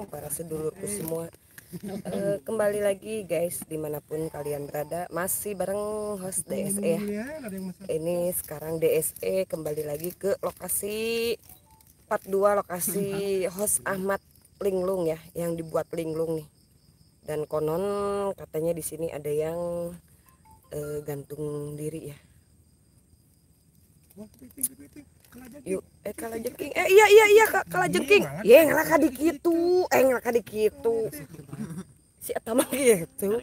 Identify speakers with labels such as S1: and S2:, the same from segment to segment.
S1: Salam para sedulurku semua uh, Kembali lagi guys Dimanapun kalian berada Masih bareng host DSE ya. Ini sekarang DSE Kembali lagi ke lokasi 42 lokasi Host Ahmad Linglung ya Yang dibuat Linglung nih Dan konon katanya di sini ada yang uh, Gantung diri ya yuk eh jengking eh iya iya iya jengking ya iya, ngalah kadi gitu eh ngalah kadi gitu si atama gitu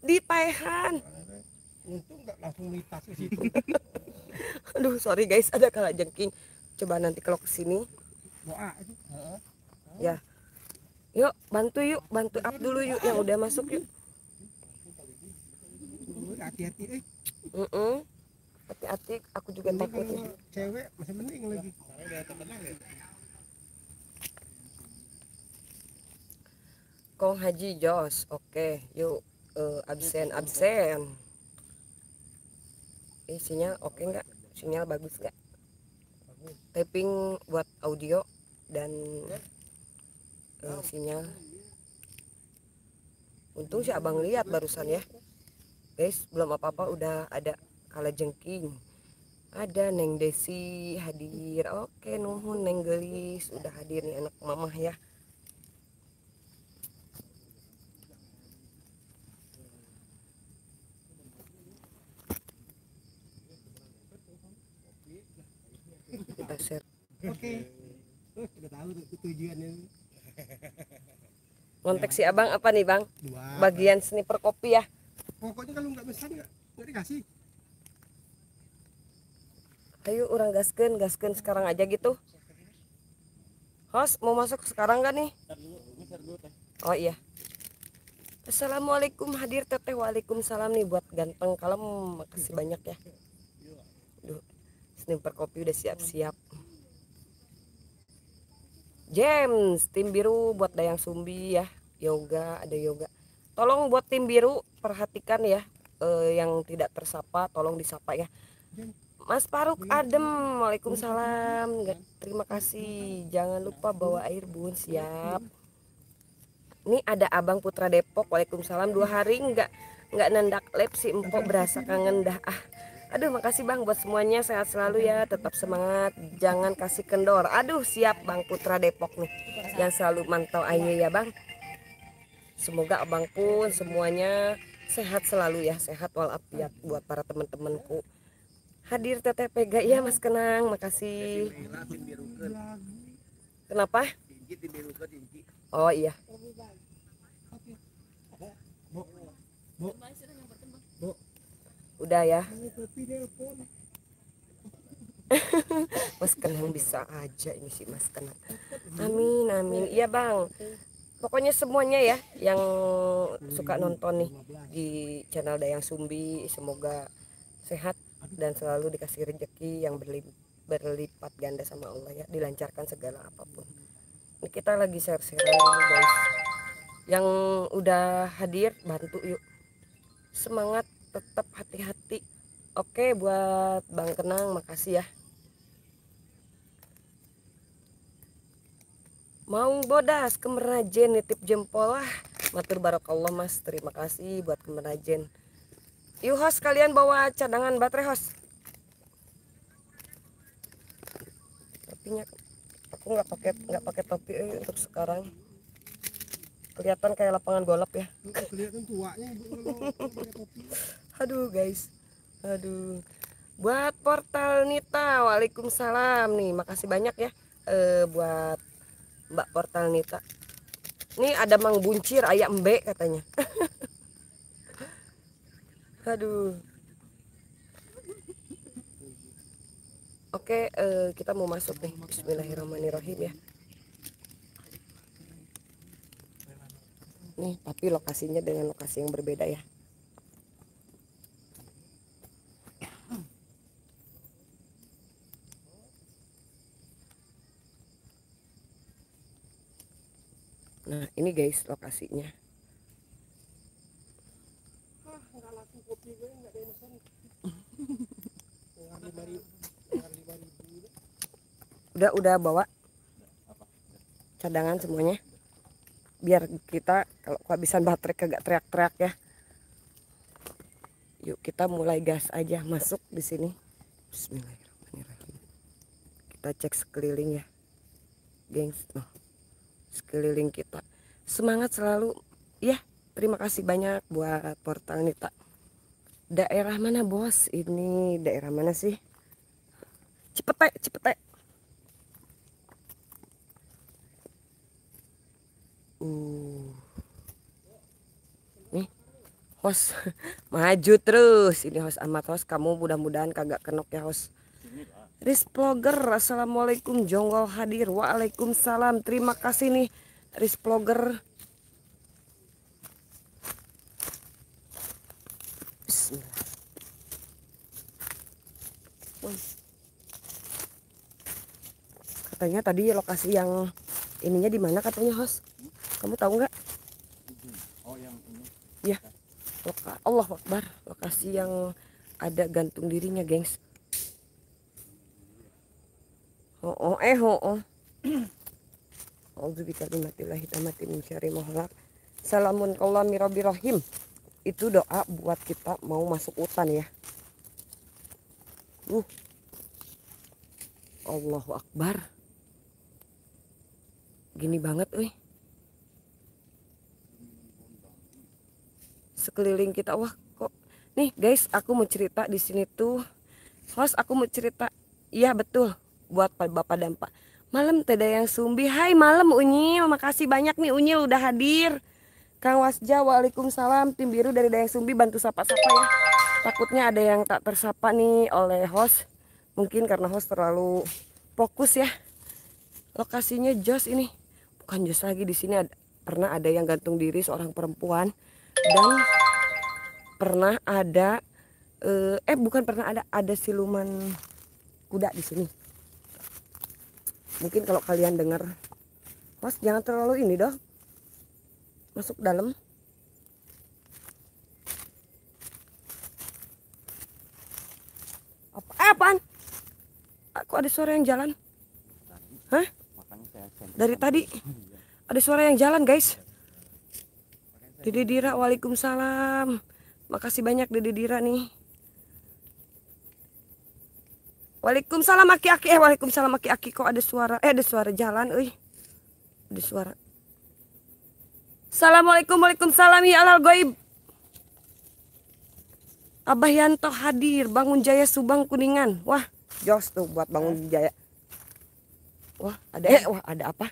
S1: di paehan untung nggak langsung minta ke situ aduh sorry guys ada jengking coba nanti kalau kesini ya yuk bantu yuk bantu up dulu yuk yang udah masuk yuk hati-hati eh uh -uh hati-hati aku juga Ini takut kalau cewek masih mending lagi Kong Haji Jos oke yuk uh, absen absen eh sinyal oke okay nggak sinyal bagus nggak taping buat audio dan uh, sinyal untung si abang lihat barusan ya guys belum apa-apa udah ada jengking, ada Neng Desi hadir oke nuhun Neng Gelis udah hadir nih anak mamah ya kita share oke Sudah oh, udah tahu tujuannya Konteks si abang apa nih bang Dua. bagian sniper kopi ya pokoknya kalau nggak besar nggak dikasih ayo orang gasken gasken sekarang aja gitu Host mau masuk sekarang gak nih oh iya Assalamualaikum hadir teteh Waalaikumsalam nih buat ganteng kalem makasih banyak ya Duh, sniper kopi udah siap-siap James tim biru buat dayang sumbi ya yoga ada yoga tolong buat tim biru perhatikan ya eh, yang tidak tersapa tolong disapa ya Mas Paruk iya. adem, waalaikumsalam. terima kasih. Jangan lupa bawa air bun siap. Ini ada Abang Putra Depok, waalaikumsalam. Dua hari nggak nggak nendak lab si empok berasa kangen dah. Ah, aduh makasih bang buat semuanya sehat selalu ya, tetap semangat, jangan kasih kendor. Aduh siap bang Putra Depok nih, yang selalu mantau ayu ya bang. Semoga abang pun semuanya sehat selalu ya, sehat walafiat buat para teman-temanku hadir teteh pega ya mas kenang makasih kenapa oh iya udah ya mas kenang bisa aja ini sih mas kenang amin amin iya bang pokoknya semuanya ya yang suka nonton nih di channel Dayang Sumbi semoga sehat dan selalu dikasih rejeki yang berlipat ganda sama Allah ya dilancarkan segala apapun ini kita lagi share-share guys yang udah hadir bantu yuk semangat tetap hati-hati oke buat Bang Kenang makasih ya mau bodas kemerajen nitip jempol lah matur barokallah mas terima kasih buat kemerajen. Yuk host kalian bawa cadangan baterai host. Topinya aku nggak pakai nggak pakai topi eh, untuk sekarang. Kelihatan kayak lapangan golap ya. Kelihatan tuanya Aduh guys. Aduh. Buat portal Nita, Waalaikumsalam nih. Makasih banyak ya eh, buat Mbak Portal Nita. Nih ada Mang Buncir, ayam B katanya. aduh Oke, uh, kita mau masuk nih. Bismillahirrahmanirrahim ya. Nih, tapi lokasinya dengan lokasi yang berbeda ya. Nah, ini guys lokasinya. udah udah bawa cadangan semuanya biar kita kalau kehabisan baterai kagak teriak-teriak ya yuk kita mulai gas aja masuk di sini Bismillahirrahmanirrahim kita cek sekeliling ya gengs oh, sekeliling kita semangat selalu ya terima kasih banyak buat portal Nita daerah mana bos ini daerah mana sih cepet Cipete Uh. Nih, host maju terus. Ini hos amat hos. kamu mudah-mudahan kagak kenok ya host. Riz Vlogger, Assalamualaikum Jonggol hadir Waalaikumsalam, terima kasih nih Riz Vlogger Katanya tadi lokasi yang ininya di mana katanya host kamu tahu nggak?
S2: Mhm. Oh, yang ini.
S1: Ya. Loka, Allah Akbar, lokasi yang ada gantung dirinya, gengs. Oh, oh eh, oh, oh. Salamun Itu doa buat kita mau masuk hutan ya. Uh. Allahu Akbar. Gini banget, eh. sekeliling kita wah kok nih guys aku mau cerita di sini tuh host aku mau cerita iya betul buat bapak dan pak malam tidak yang sumbi hai malam unyil makasih banyak nih unyil udah hadir Kang Wasja Waalaikumsalam tim biru dari Dayang Sumbi bantu sapa-sapa ya takutnya ada yang tak tersapa nih oleh host mungkin karena host terlalu fokus ya lokasinya jos ini bukan jos lagi di sini ada, pernah ada yang gantung diri seorang perempuan dan pernah ada eh, eh, bukan pernah ada ada siluman kuda di sini mungkin kalau kalian dengar mas jangan terlalu ini dong masuk dalam apa eh, apaan aku ah, ada suara yang jalan hah dari tadi ada suara yang jalan guys Dede Dira Waalaikumsalam Makasih banyak Dede Dira nih Waalaikumsalam aki-aki Eh Waalaikumsalam aki-aki Kok ada suara Eh ada suara jalan Uy. Ada suara Assalamualaikum Waalaikumsalam Ya Allah. goib Abah Yanto hadir Bangun Jaya Subang Kuningan Wah jos tuh buat Bangun Jaya Wah ada eh wah ada apa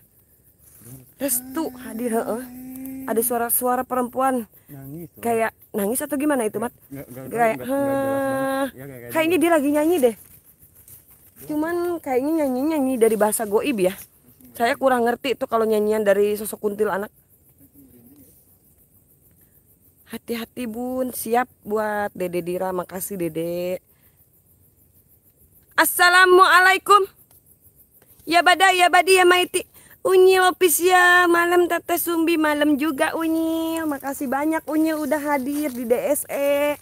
S1: Restu hadir heeh ada suara-suara perempuan nangis, kayak nangis atau gimana itu mat iya, kayak kayak kayaknya gitu. dia lagi nyanyi deh cuman kayaknya nyanyi nyanyi dari bahasa goib ya saya kurang ngerti itu kalau nyanyian dari sosok kuntil anak hati-hati bun siap buat dede dira makasih dede assalamualaikum ya badai ya badi ya maiti Unyil official ya. malam Tete Sumbi malam juga Unyil makasih banyak Unyil udah hadir di DSE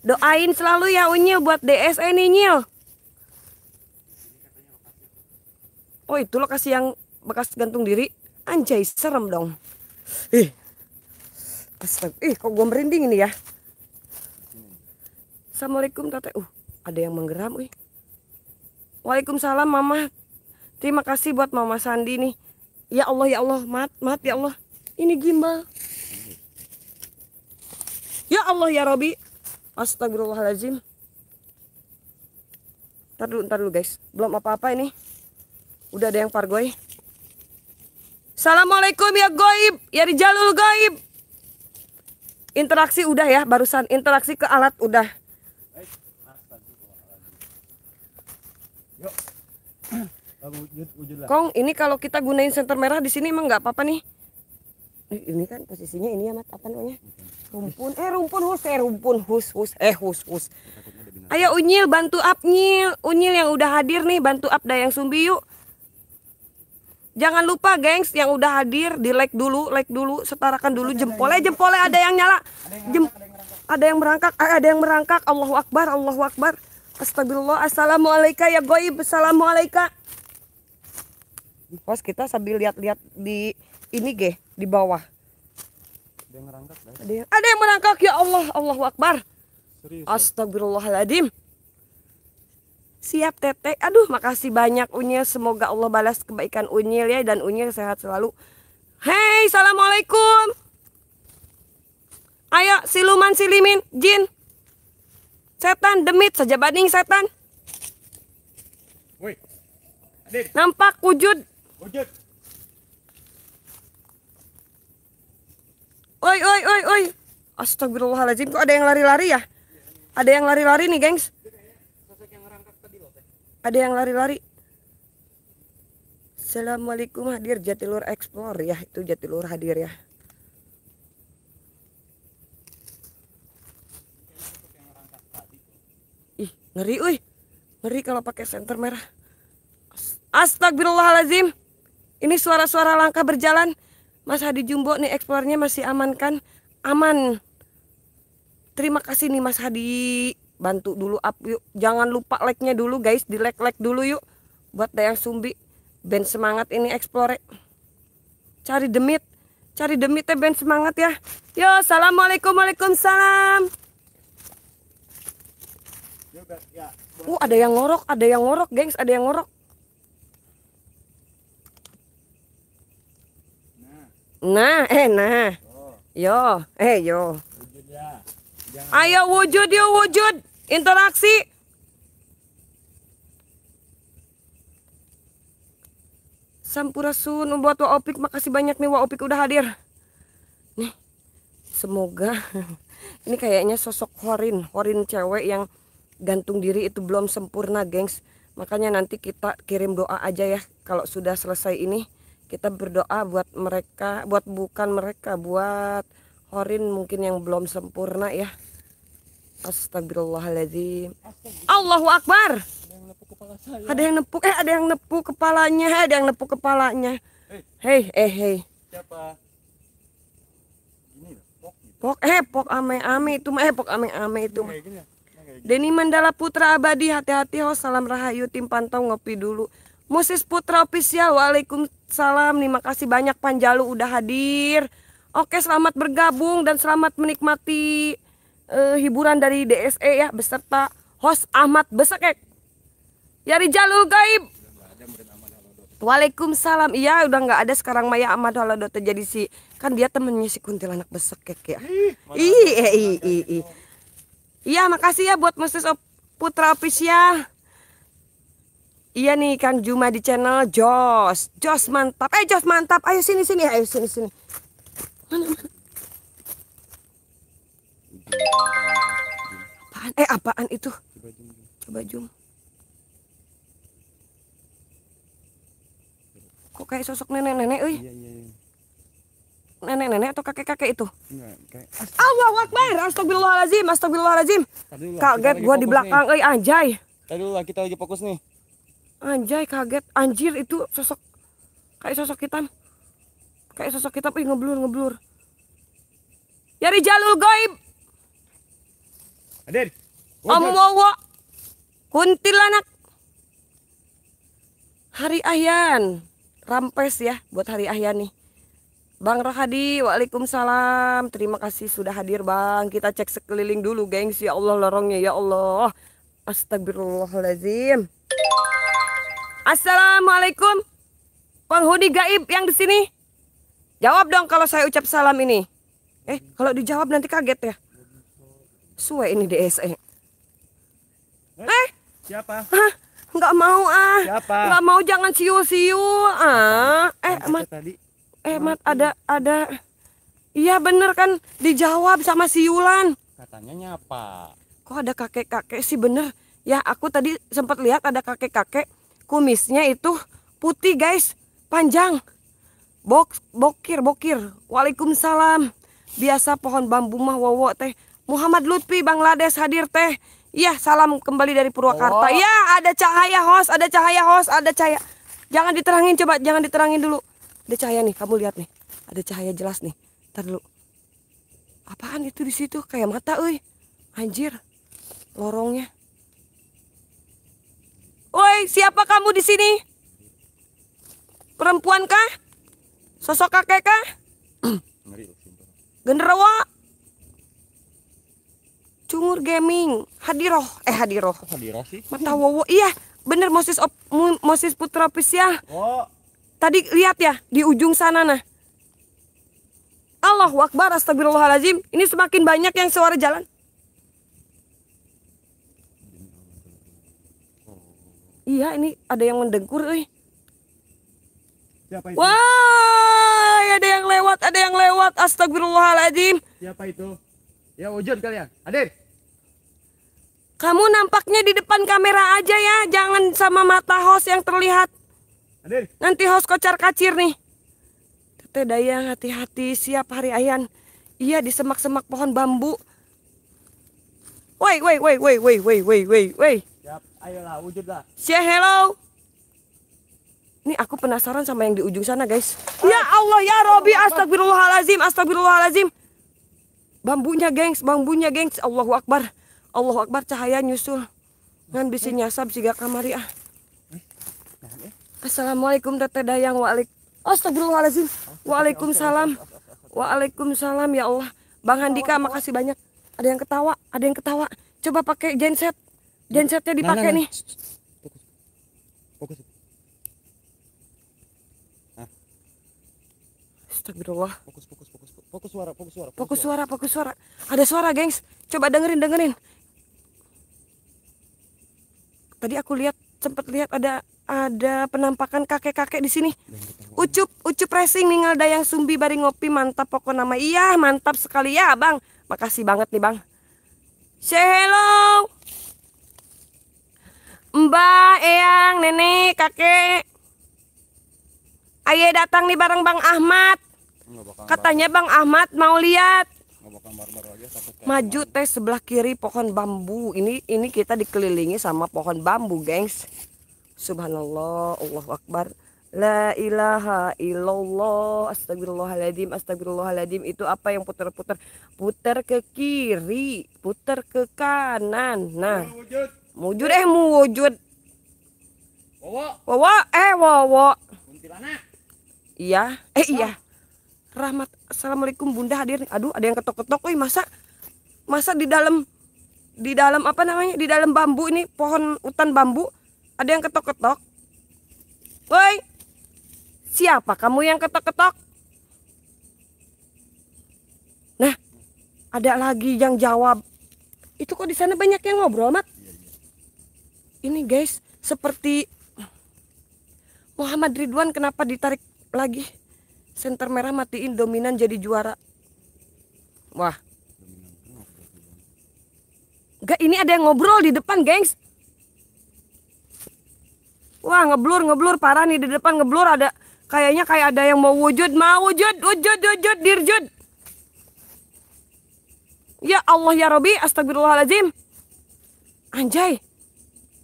S1: doain selalu ya Unyil buat DSE nih Nyil Oh itu lokasi yang bekas gantung diri anjay serem dong ih Astag ih kok gue merinding ini ya Assalamualaikum Tete uh ada yang menggeram ih Waalaikumsalam Mama terima kasih buat Mama Sandi nih ya Allah ya Allah maaf maaf ya Allah ini gimbal ya Allah ya Robi Astagfirullahaladzim ntar dulu ntar dulu guys belum apa-apa ini udah ada yang pargoy Assalamualaikum ya goib ya di jalur goib interaksi udah ya barusan interaksi ke alat udah Yuk. Kong, ini kalau kita gunain senter merah di sini emang nggak apa-apa nih? Ini kan posisinya ini ya, Mat. Apa namanya? Rumpun. Eh, rumpun hus. Eh, rumpun hus. Hus. Eh, hus. Hus. Ayo Unyil bantu up Nyil. Unyil yang udah hadir nih bantu up Dayang Sumbi yuk. Jangan lupa gengs yang udah hadir di like dulu, like dulu, setarakan dulu jempolnya, jempolnya ada yang nyala. Jem ada yang merangkak, eh, ada yang merangkak. Allahu Akbar, Allahu Akbar. Astagfirullah. Assalamualaikum ya goib. Assalamualaikum pas kita sambil lihat-lihat di ini ge di bawah ada yang merangkak ada yang, ada yang merangkak ya Allah Allah Akbar ya? Astagfirullahaladzim Siap teteh Aduh makasih banyak Unyil Semoga Allah balas kebaikan Unyil ya Dan Unyil sehat selalu Hei Assalamualaikum Ayo siluman silimin Jin Setan demit saja banding setan Woi Nampak wujud Wujud. Oi, oi, oi, oi. Astagfirullahaladzim, kok ada yang lari-lari ya? Ada yang lari-lari nih, gengs. Ada yang lari-lari. Assalamualaikum hadir Jatilur Explore ya, itu Jatilur hadir ya. Ih, ngeri, uy. Ngeri kalau pakai senter merah. Astagfirullahalazim. Ini suara-suara langkah berjalan. Mas Hadi Jumbo nih eksplornya masih aman kan? Aman. Terima kasih nih Mas Hadi. Bantu dulu up yuk. Jangan lupa like-nya dulu guys. Di like-like dulu yuk. Buat Dayang Sumbi. Ben semangat ini explore. Cari demit. Cari ya Ben semangat ya. Yo, assalamualaikum, waalaikumsalam. Ya, uh, ada yang ngorok, ada yang ngorok, gengs, ada yang ngorok. Nah, eh nah. Yo, eh yo. Ayo wujud yuk wujud. Interaksi. Sampurasun buat Wa Opik. Makasih banyak nih Wa Opik udah hadir. Nih. Semoga ini kayaknya sosok Horin, Horin cewek yang gantung diri itu belum sempurna, gengs. Makanya nanti kita kirim doa aja ya kalau sudah selesai ini kita berdoa buat mereka buat bukan mereka buat Horin mungkin yang belum sempurna ya Astagfirullahaladzim Allahu Akbar ada yang nepuk eh ada yang nepuk kepalanya eh, ada yang nepuk kepalanya hei hei eh hei siapa pok gitu. pok eh pok ame ame itu eh pok ame ame itu Deni Mandala Putra Abadi hati-hati ho salam rahayu tim pantau ngopi dulu Musis Putra Official, Waalaikumsalam. Terima kasih banyak Panjalu udah hadir. Oke, selamat bergabung dan selamat menikmati uh, hiburan dari DSE ya beserta host Ahmad Besakek. Yari Jalul Gaib. Waalaikumsalam. Iya, udah nggak ada sekarang Maya Ahmad Halodote jadi si kan dia temennya si kuntilanak Besakek ya. Ih, iya, iya. i. Iya, makasih ya buat Musis Putra Official. Iya nih Kang Juma di channel Jos. Jos mantap. Eh Jos mantap. Ayo sini sini. Ayo sini sini. Apaan? Eh apaan itu? Coba jum. Coba Kok kayak sosok nenek-nenek euy? Iya, iya, iya, Nenek-nenek atau kakek-kakek itu? Enggak, kayak Allahu Akbar. Astagfirullahalazim. Astagfirullahalazim. Kaget gua di belakang euy anjay.
S2: Tadi lah kita lagi fokus nih
S1: anjay kaget anjir itu sosok kayak sosok hitam kayak sosok hitam ih ngeblur ngeblur Yari jalul goib Hadir kuntil Kuntilanak Hari Ahyan Rampes ya buat Hari Ahyan nih Bang Rahadi, Waalaikumsalam. Terima kasih sudah hadir Bang. Kita cek sekeliling dulu gengs. Ya Allah lorongnya, ya Allah. Astagfirullahaladzim. Assalamualaikum penghuni gaib yang di sini. Jawab dong kalau saya ucap salam ini. Eh, kalau dijawab nanti kaget ya. Suwe ini DSE. Eh, eh? Siapa? Hah?
S2: Nggak mau ah. Siapa? Nggak
S1: mau jangan siu-siu ah. Eh, Mat. Tadi. Eh, Mat ada ada Iya bener kan dijawab sama si Yulan.
S2: Katanya nyapa.
S1: Kok ada kakek-kakek sih bener? Ya aku tadi sempat lihat ada kakek-kakek kumisnya itu putih guys panjang Bok, bokir bokir Waalaikumsalam biasa pohon bambu mah wowo teh Muhammad Lutfi Bangladesh hadir teh Iya salam kembali dari Purwakarta oh. Iya, ada cahaya host ada cahaya host ada cahaya Jangan diterangin coba jangan diterangin dulu Ada cahaya nih kamu lihat nih Ada cahaya jelas nih Ntar dulu Apaan itu di situ kayak mata euy Anjir lorongnya Woi, siapa kamu di sini? Perempuan kah? Sosok kakek kah? Genderwo? Cungur Gaming, Hadiroh, eh Hadiroh. Hadiroh sih. Mata wowo, iya, bener Moses op, Moses Putra ya. Oh. Tadi lihat ya di ujung sana nah. Allah Akbar, Astagfirullahaladzim. Ini semakin banyak yang suara jalan. Iya, ini ada yang mendengkur, eh. Siapa itu? Wah, ada yang lewat, ada yang lewat. Astagfirullahaladzim. Siapa itu? Ya, kali kalian. Ya. Hadir. Kamu nampaknya di depan kamera aja ya, jangan sama mata host yang terlihat. Hadir. Nanti host kocar kacir nih. Teteh Dayang hati-hati, siap hari ayan. Iya di semak-semak pohon bambu. Woi, woi, woi, woi, woi, woi, woi, woi, woi.
S2: Ayolah, wujudlah.
S1: Say hello. Ini aku penasaran sama yang di ujung sana, guys. Ya ah. Ya Allah, ya Robi, astagfirullahalazim, astagfirullahalazim. Bambunya, gengs, bambunya, gengs. Allahu Akbar. Allahu Akbar, cahaya nyusul. Ngan bisi eh. nyasab siga kamari ah. Eh, eh. Assalamualaikum Teteh Dayang Walik. Astagfirullahalazim. Oh, oh, oh, Waalaikumsalam. Waalaikumsalam ya Allah. Bang Handika makasih banyak. Ada yang ketawa, ada yang ketawa. Coba pakai genset gensetnya nah, nah, dipakai nah, nah, nah. nih fokus fokus nah. Astagfirullah.
S2: Fokus, fokus, fokus,
S1: fokus suara, fokus suara. fokus suara, fokus suara. Ada suara, gengs. Coba dengerin, dengerin. Tadi aku lihat, sempat lihat ada ada penampakan kakek-kakek di sini. Ucup, ucup racing ninggal dayang sumbi bari ngopi mantap pokok nama. Iya, mantap sekali ya, Bang. Makasih banget nih, Bang. Say hello. Mbak, Eyang, Nenek, Kakek. Ayah datang nih bareng Bang Ahmad. Katanya Bang Ahmad mau lihat. Maju teh sebelah kiri pohon bambu. Ini ini kita dikelilingi sama pohon bambu, gengs. Subhanallah, Allah Akbar. La ilaha illallah Astagfirullahaladzim Astagfirullahaladzim Itu apa yang putar-putar Putar ke kiri Putar ke kanan Nah Mujur eh mujud. Wowo. Wowo eh wowo. Kuntilanak. Iya, eh iya. Rahmat. Assalamualaikum Bunda hadir. Aduh, ada yang ketok-ketok. Wih, masa masa di dalam di dalam apa namanya? Di dalam bambu ini, pohon hutan bambu ada yang ketok-ketok. Woi. Siapa kamu yang ketok-ketok? Nah, ada lagi yang jawab. Itu kok di sana banyak yang ngobrol, Mat? ini guys seperti Muhammad Ridwan kenapa ditarik lagi senter merah matiin dominan jadi juara wah enggak ini ada yang ngobrol di depan gengs Wah ngeblur ngeblur parah nih di depan ngeblur ada Kayaknya kayak ada yang mau wujud Mau wujud wujud wujud dirjud Ya Allah ya Robi astagfirullahaladzim Anjay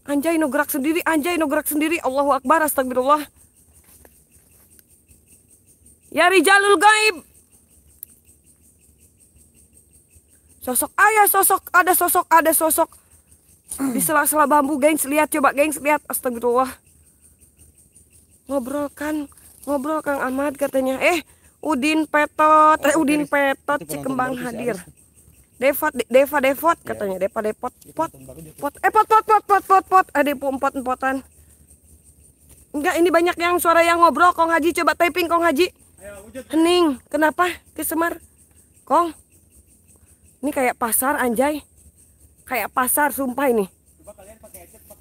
S1: Anjay no gerak sendiri, anjay no gerak sendiri. Allahu Akbar, astagfirullah. Ya Rijalul Gaib. Sosok ayah, sosok ada sosok, ada sosok. Di sela-sela bambu, gengs. Lihat coba, gengs. Lihat, astagfirullah. Ngobrol kan, ngobrol Kang Ahmad katanya. Eh, Udin Petot, eh, oh, Udin Petot, Cikembang ya, hadir. Devot, Deva Devot iya. katanya, Deva Depot, pot, pot, eh pot, pot, pot, pot, pot, pot, ada empat empot empotan. Enggak, ini banyak yang suara yang ngobrol. Kong Haji coba typing Kong Haji. Hening, kenapa ke Semar? Kong, ini kayak pasar anjay, kayak pasar sumpah ini. Coba kalian pakai headset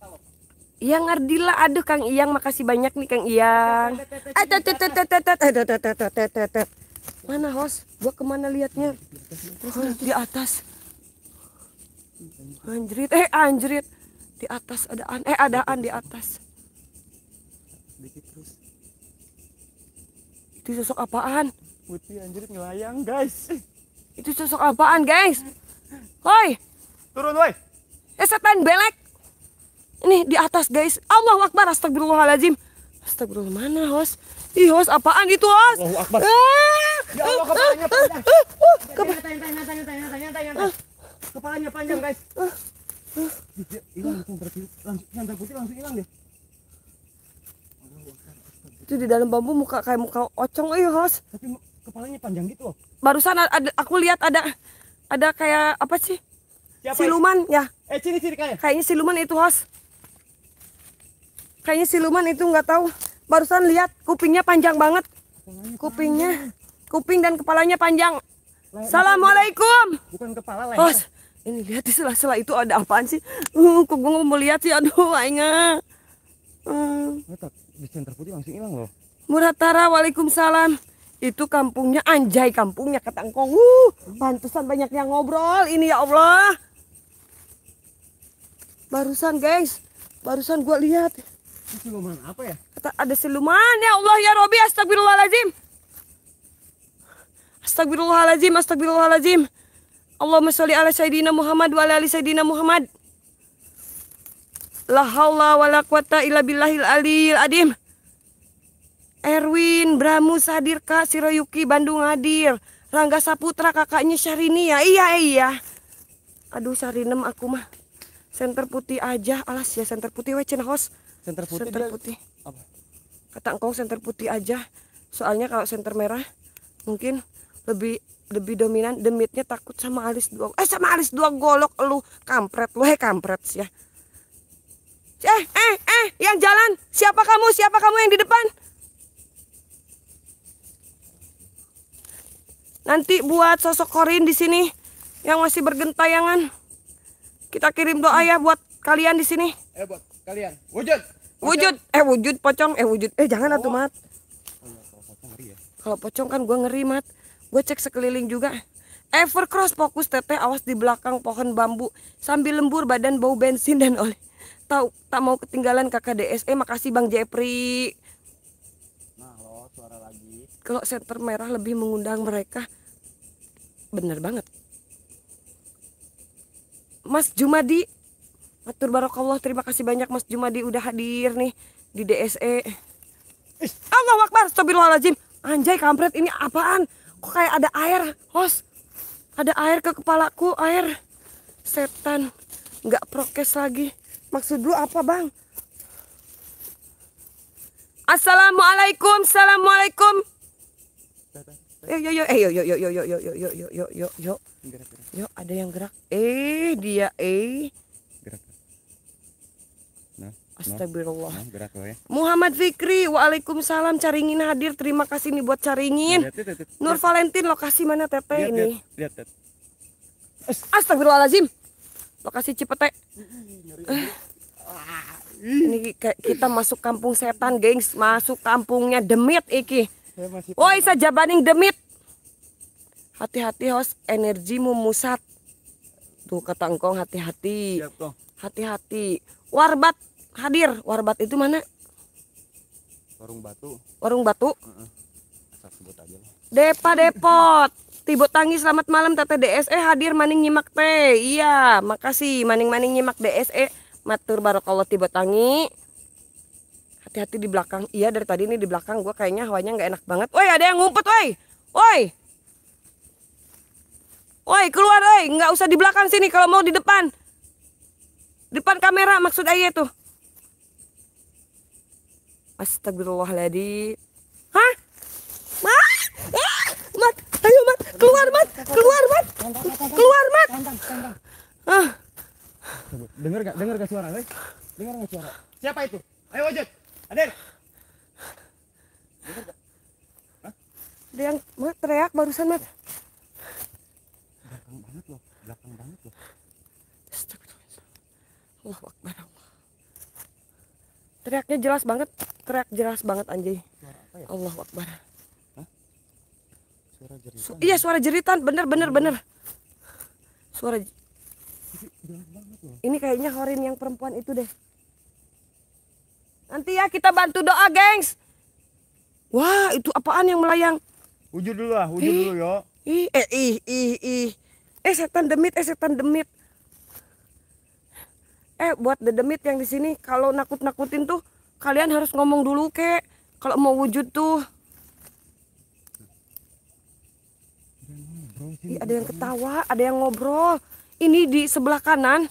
S1: Yang Ardila, aduh Kang Iyang, makasih banyak nih Kang Iyang. Atat, Mana Hos? Gua kemana liatnya? Di atas. Anjrit, eh anjrit. Di atas ada an, eh ada an di atas. Itu sosok apaan? Putih anjrit ngelayang guys. Itu sosok apaan guys? woi Turun woi. Eh setan belek. Ini di atas guys. Allah Akbar astagfirullahaladzim. Astagfirullah mana Hos? Ih Hos, apaan itu Hos? Allah Akbar. Ah! Ya Allah kepalanya panjang. Eh, eh, eh, tanya-tanya, tanya-tanya, tanya-tanya. Kepalanya panjang, guys. Dia hilang langsung
S2: terpilih, langsung yang putih langsung hilang dia.
S1: Itu di dalam bambu muka kayak muka ocong ayo, host. Tapi kepalanya panjang gitu loh. Barusan ada aku lihat ada ada kayak apa sih? Siapa siluman ya. Eh sini sini kayak. Kayaknya siluman itu, host. Kayaknya siluman itu nggak tahu. Barusan lihat kupingnya panjang banget. Kupingnya kuping dan kepalanya panjang. Leher, Assalamualaikum.
S2: Bukan kepala lah. Oh,
S1: ini lihat di sela-sela itu ada apaan sih? Uh, kok gue mau lihat sih? Aduh, ainga. Hmm.
S2: Di center putih langsung hilang loh.
S1: Muratara, waalaikumsalam. Itu kampungnya anjay kampungnya ketangkong. Uh, pantesan banyak yang ngobrol ini ya Allah. Barusan guys, barusan gua lihat. Siluman apa ya? Kata ada siluman ya Allah ya Robi astagfirullahalazim. Astagfirullahaladzim, astagfirullahaladzim. Allahumma sholli ala sayyidina Muhammad wa ala ali sayyidina Muhammad. La haula wa la quwata illa billahil alil adim. Erwin Bramus hadir Kak Siroyuki Bandung hadir. Rangga Saputra kakaknya Syarini ya. Iya iya. Aduh Syarinem aku mah. Center putih aja alas ya center putih we host. Center putih. Center putih. Apa? Kata engkong center putih aja. Soalnya kalau center merah mungkin lebih lebih dominan demitnya takut sama alis dua eh sama alis dua golok lu kampret lu he kampret sih ya eh eh eh yang jalan siapa kamu siapa kamu yang di depan nanti buat sosok korin di sini yang masih bergentayangan kita kirim doa ya buat kalian di sini eh buat kalian wujud pocong. wujud eh wujud pocong eh wujud eh jangan oh. atuh mat ya. kalau pocong kan gua ngeri mat gue cek sekeliling juga Evercross fokus teteh awas di belakang pohon bambu sambil lembur badan bau bensin dan oli. tahu tak mau ketinggalan kakak DSE makasih Bang Jepri nah lo suara lagi kalau center merah lebih mengundang mereka bener banget Mas Jumadi barokah barokallah terima kasih banyak Mas Jumadi udah hadir nih di DSE Allah Akbar Astagfirullahaladzim Anjay kampret ini apaan kok kayak ada air host ada air ke kepalaku air setan nggak prokes lagi maksud lu apa bang assalamualaikum assalamualaikum yo yo yo eh yo yo yo yo yo yo yo yo yo yo yo yo ada yang gerak eh dia eh Astagfirullah. Nah, berat ya. Muhammad Fikri, waalaikumsalam Caringin hadir. Terima kasih nih buat Caringin. Nur Valentin lokasi mana Teteh ini? Lihat, lihat. Astagfirullahalazim. Lokasi Cipete. ini kita masuk kampung setan, gengs. Masuk kampungnya demit iki. Woi, saja baning demit. Hati-hati host energimu musat. Tuh kata engkong hati-hati. Hati-hati. Warbat hadir warbat itu mana
S2: warung batu
S1: warung batu uh -uh. Asal sebut aja Depa Depot tibo Tangi selamat malam Tete DSE hadir maning nyimak teh iya makasih maning-maning nyimak DSE matur barokallah tibo Tangi hati-hati di belakang iya dari tadi ini di belakang gue kayaknya hawanya nggak enak banget woi ada yang ngumpet woi woi woi keluar woi nggak usah di belakang sini kalau mau di depan depan kamera maksud ayah tuh Astagfirullahaladzim. Hah? Mat! Ah! Mat, ayo Mat, keluar Mat, keluar Mat, keluar Mat. Ah.
S2: Dengar gak, dengar gak suara,
S1: Dengar gak suara? Siapa itu? Ayo wajud, Adir! Dengar Ada yang Mat teriak barusan Mat.
S2: Belakang banget loh, belakang banget loh. Astagfirullahaladzim.
S1: Allah Akbar. Teriaknya jelas banget, teriak jelas banget anjay. Suara ya? Allah Akbar. Hah? Suara jeritan. Su iya, suara jeritan, bener bener bener. Suara Ini kayaknya Horin yang perempuan itu deh. Nanti ya kita bantu doa, gengs. Wah, itu apaan yang melayang? Wujud dulu lah, wujud eh, dulu yo. Ih, eh ih ih ih. Eh setan demit, eh setan demit eh buat dedemit yang di sini kalau nakut-nakutin tuh kalian harus ngomong dulu kek kalau mau wujud tuh Ih, ada yang ketawa ada yang ngobrol ini di sebelah kanan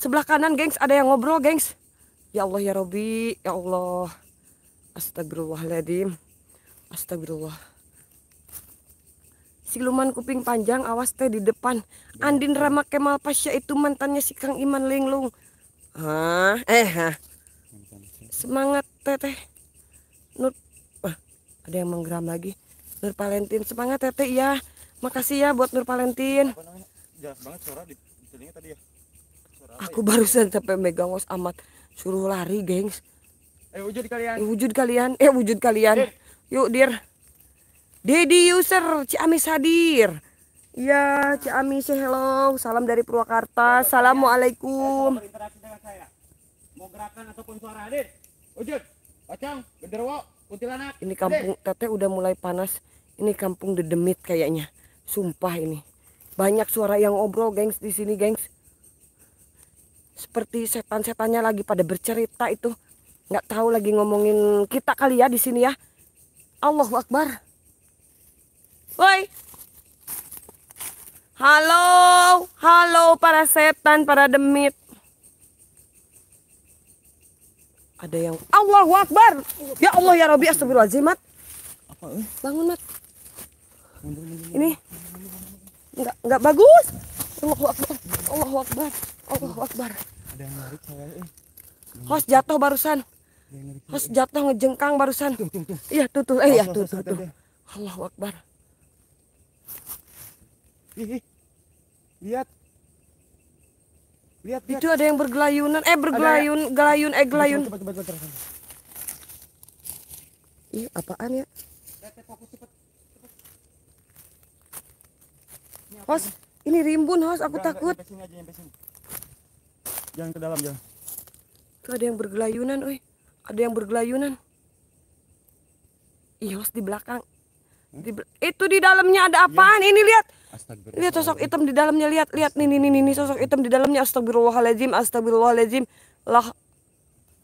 S1: sebelah kanan gengs ada yang ngobrol gengs ya Allah ya Robi ya Allah Astagfirullahaladzim Astagfirullah Siluman kuping panjang awas teh di depan Andin Rama Kemal Pasya itu mantannya si Kang Iman Linglung Hah, eh hah. Semangat teteh. Nur Wah, ada yang menggeram lagi. Nur Palentin, semangat teteh ya. Makasih ya buat Nur Palentin. Ya. Aku ya? barusan sampai megang os amat suruh lari, gengs. Eh wujud kalian. Eh wujud kalian. Eh wujud kalian. Yuk, Dir. Dedi user Ciamis hadir. Iya, Cik Ami, say hello. Salam dari Purwakarta. Assalamualaikum.
S2: Berinteraksi dengan saya. Mau gerakan ataupun suara hadir. Wujud. Pacang, genderwo, kuntilanak. Ini kampung
S1: Teteh udah mulai panas. Ini kampung the dedemit kayaknya. Sumpah ini. Banyak suara yang obrol, gengs, di sini, gengs. Seperti setan-setannya lagi pada bercerita itu. Nggak tahu lagi ngomongin kita kali ya di sini ya. Allahu Akbar. Woi, Halo, halo para setan, para demit. Ada yang allah Akbar. Ya Allah ya Rabbi astagfirullahalazim, Apa? Eh? Bangun, Mat. Ini enggak enggak bagus. allah Akbar. allah Akbar. Allahu Akbar. Ada yang narik eh? jatuh barusan. Hos jatuh ngejengkang barusan. Iya, tutul Eh, iya, tutul allah tuh. Eh, iya, Akbar. Ih, lihat. Lihat, lihat. Itu ada yang bergelayunan. Eh, bergelayun, ada, gelayun, eh gelayun. Cepat, cepat, cepat, cepat. Ih, apaan ya? Ini hos, ini rimbun, Hos. Aku enggak, takut. Enggak, aja, jangan ke dalam, jangan. itu ada yang bergelayunan, oi. Ada yang bergelayunan. Ih, Hos di belakang. Di, itu di dalamnya ada apaan? Ya. Ini lihat. Lihat sosok hitam di dalamnya. Lihat, lihat nih nih nih nih sosok hitam di dalamnya. astagfirullahalazim astagfirullahalazim Lah.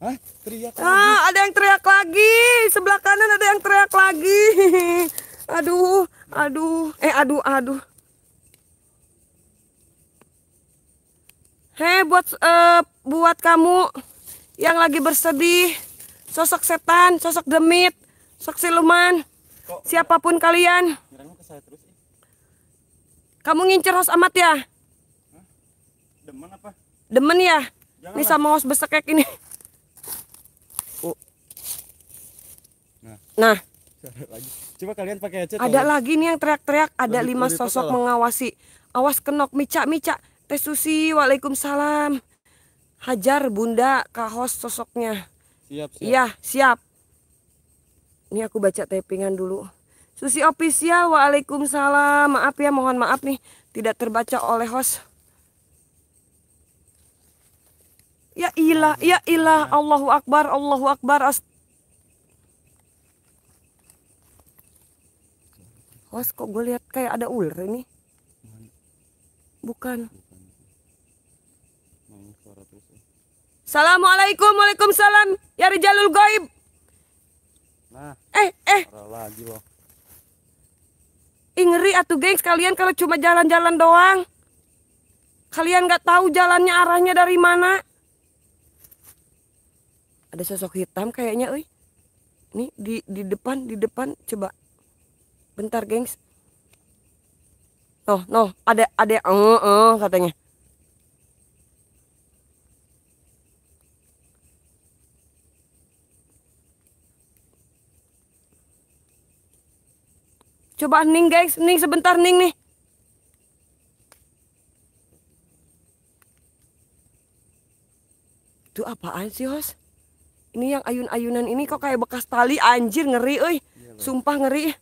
S1: Hah? Teriak ah, lagi. ada yang teriak lagi. Sebelah kanan ada yang teriak lagi. aduh, aduh. Eh, aduh, aduh. Hei, buat uh, buat kamu yang lagi bersedih, sosok setan, sosok demit, sosok siluman, Siapapun kalian. Kamu ngincer host amat ya? Demen apa? Demen ya? Jangan ini lah. sama host besekek ini. Oh. Nah. nah.
S2: Lagi. Coba kalian pakai headset. Ada
S1: lagi nih yang teriak-teriak, ada lagi, lima sosok mengawasi. Awas kenok micak micak. Teh Susi, waalaikumsalam. Hajar bunda host sosoknya. Siap, siap. Iya, siap. Ini aku baca tapingan dulu. Susi official, waalaikumsalam. Maaf ya, mohon maaf nih tidak terbaca oleh host. Ya ilah, ya ilah, Allahu Akbar, Allahu Akbar. As host kok gue lihat kayak ada ular ini. Bukan. Assalamualaikum, waalaikumsalam. Ya Rijalul Goib. Nah. Eh, eh. lagi loh. Ih ngeri atuh gengs kalian kalau cuma jalan-jalan doang. Kalian nggak tahu jalannya arahnya dari mana. Ada sosok hitam kayaknya, euy. Nih di di depan, di depan coba. Bentar, gengs. Oh, no ada ada eh uh, uh, katanya. Coba ning guys, ning sebentar ning nih. Itu apaan sih, Hos? Ini yang ayun-ayunan ini kok kayak bekas tali anjir ngeri euy. Iya, Sumpah ngeri.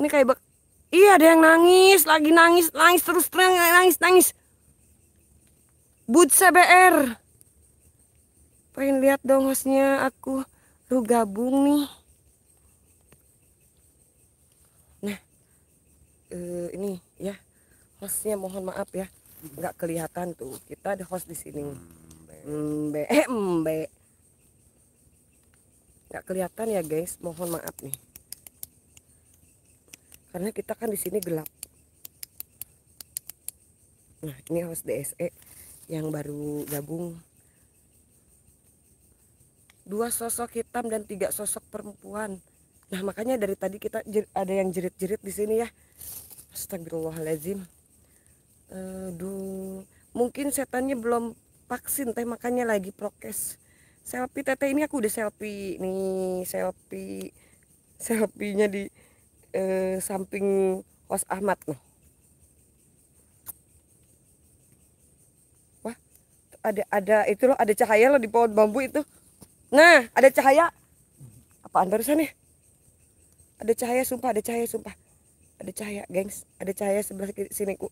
S1: Ini kayak bek Iya, ada yang nangis, lagi nangis, nangis terus terang nangis, nangis. But CBR. Pengen lihat dong hostnya aku. rugabung gabung nih. uh, ini ya hostnya mohon maaf ya nggak kelihatan tuh kita ada host di sini mbe eh mbe nggak kelihatan ya guys mohon maaf nih karena kita kan di sini gelap nah ini host DSE yang baru gabung dua sosok hitam dan tiga sosok perempuan nah makanya dari tadi kita ada yang jerit-jerit di sini ya Astagfirullahaladzim. Aduh, eh, mungkin setannya belum vaksin teh makanya lagi prokes. Selfie teteh ini aku udah selfie nih, selfie selfie-nya di eh, samping Hos Ahmad nih. Wah, ada ada itu loh, ada cahaya loh di pohon bambu itu. Nah, ada cahaya. Apaan barusan nih? Ada cahaya, sumpah, ada cahaya, sumpah ada cahaya gengs ada cahaya sebelah sini ku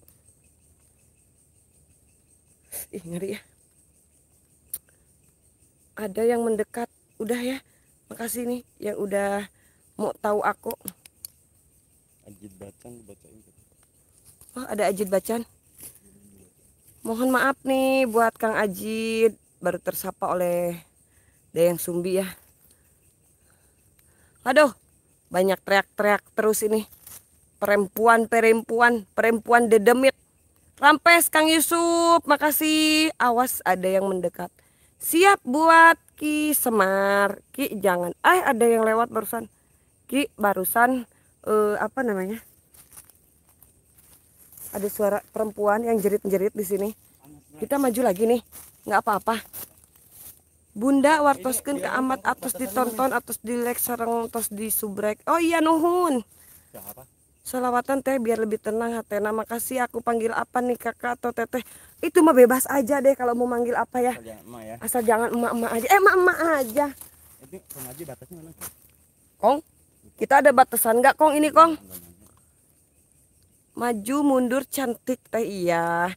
S1: ih ngeri ya ada yang mendekat udah ya makasih nih yang udah mau tahu aku
S2: ajit bacan bacain
S1: oh ada ajit bacan mohon maaf nih buat kang ajit baru tersapa oleh dayang sumbi ya aduh banyak teriak-teriak terus ini Perempuan-perempuan, perempuan dedemit. Rampes Kang Yusuf, makasih. Awas ada yang mendekat. Siap buat Ki Semar. Ki jangan. Eh ada yang lewat barusan. Ki barusan eh, apa namanya? Ada suara perempuan yang jerit-jerit di sini. Kita maju lagi nih. nggak apa-apa. Bunda wartoskeun ke amat atas ditonton atas di like sarang tos di subrek. Oh iya nuhun. Salawatan teh biar lebih tenang nama Makasih aku panggil apa nih kakak atau teteh. Itu mah bebas aja deh kalau mau manggil apa ya. Asal jangan emak ya. Asal jangan emak-emak aja. Eh emak-emak aja. Ini
S2: Kong aja batasnya mana?
S1: Kong? Kita ada batasan nggak Kong ini Kong? Maju mundur cantik teh iya.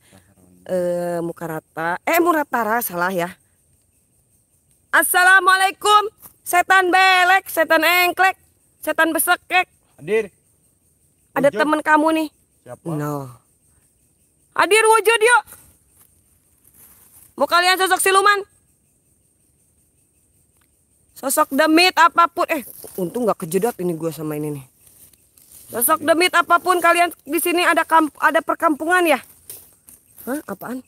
S1: Eh muka rata. Eh muratara salah ya. Assalamualaikum. Setan belek, setan engklek, setan besekek. Hadir ada teman kamu nih. Siapa? No. Hadir wujud yuk. Mau kalian sosok siluman? Sosok demit apapun. Eh, untung nggak kejedot ini gue sama ini nih. Sosok demit apapun kalian di sini ada kamp ada perkampungan ya? Hah, apaan?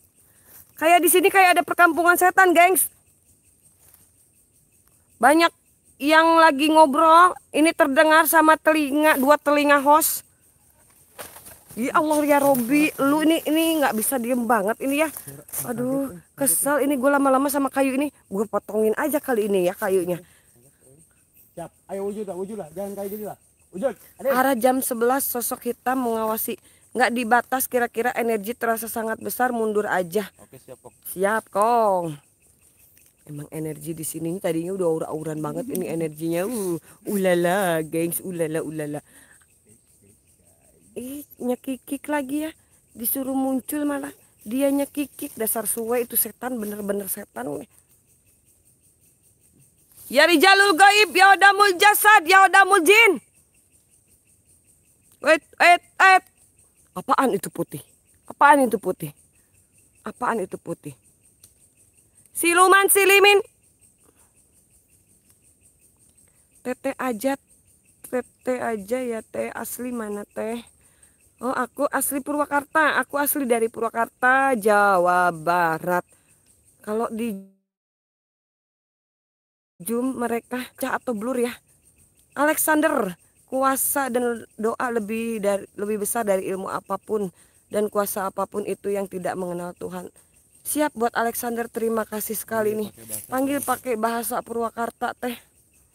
S1: Kayak di sini kayak ada perkampungan setan, gengs. Banyak yang lagi ngobrol, ini terdengar sama telinga dua telinga host Ya Allah ya Robi, lu ini ini nggak bisa diem banget ini ya. Aduh, kesel ini gue lama-lama sama kayu ini, gue potongin aja kali ini ya kayunya. Siap, ayo wujud lah, wujud lah, jangan kayu gini lah. Wujud. Adik. Arah jam 11 sosok hitam mengawasi nggak dibatas kira-kira energi terasa sangat besar mundur aja. Oke siap kong. Siap kong. Emang energi di sini tadinya udah aura-auran banget ini energinya. Uh, uh ulala, gengs, ulala, ulala ih nyekikik lagi ya disuruh muncul malah dia nyekikik dasar suwe itu setan bener-bener setan weh Ya rijalul gaib, ya odamul jasad, ya odamul jin. Wait, wait, wait. Apaan itu putih? Apaan itu putih? Apaan itu putih? Siluman silimin. Teteh aja, teteh aja ya teh asli mana teh? Oh, aku asli Purwakarta. Aku asli dari Purwakarta, Jawa Barat. Kalau di Zoom mereka cah atau blur ya. Alexander, kuasa dan doa lebih dari lebih besar dari ilmu apapun dan kuasa apapun itu yang tidak mengenal Tuhan. Siap buat Alexander, terima kasih sekali iya, nih. Panggil pakai bahasa Purwakarta teh.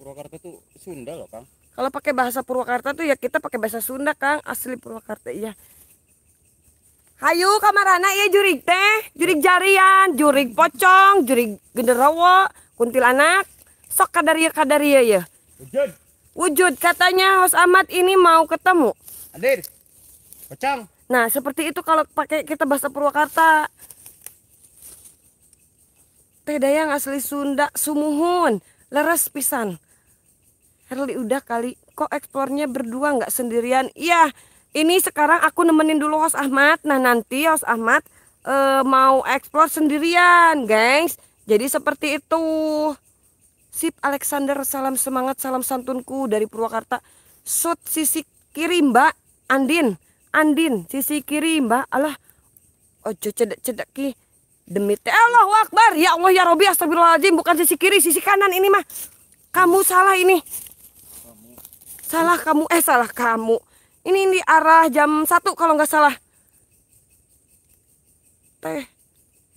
S1: Purwakarta tuh Sunda loh, Kang. Kalau pakai bahasa Purwakarta tuh ya kita pakai bahasa Sunda, Kang. Asli Purwakarta, iya. Hayu kamarana ya jurik teh, jurik jarian, jurik pocong, jurik genderowo, kuntilanak. Sok kadaria kadaria ya. Wujud. Wujud katanya Hos Ahmad ini mau ketemu. Hadir. Pocong. Nah, seperti itu kalau pakai kita bahasa Purwakarta. Teh Dayang asli Sunda, sumuhun, leres pisan. Herli udah kali kok eksplornya berdua nggak sendirian iya ini sekarang aku nemenin dulu Hos Ahmad nah nanti Hos Ahmad e, mau eksplor sendirian gengs jadi seperti itu Sip Alexander salam semangat salam santunku dari Purwakarta Shoot sisi kiri mbak Andin Andin sisi kiri mbak Allah ojo cedek cedek ki demi teh Allah wakbar ya Allah ya Robi astagfirullahaladzim bukan sisi kiri sisi kanan ini mah kamu salah ini Salah kamu, eh salah kamu. Ini di arah jam 1 kalau nggak salah. Teh,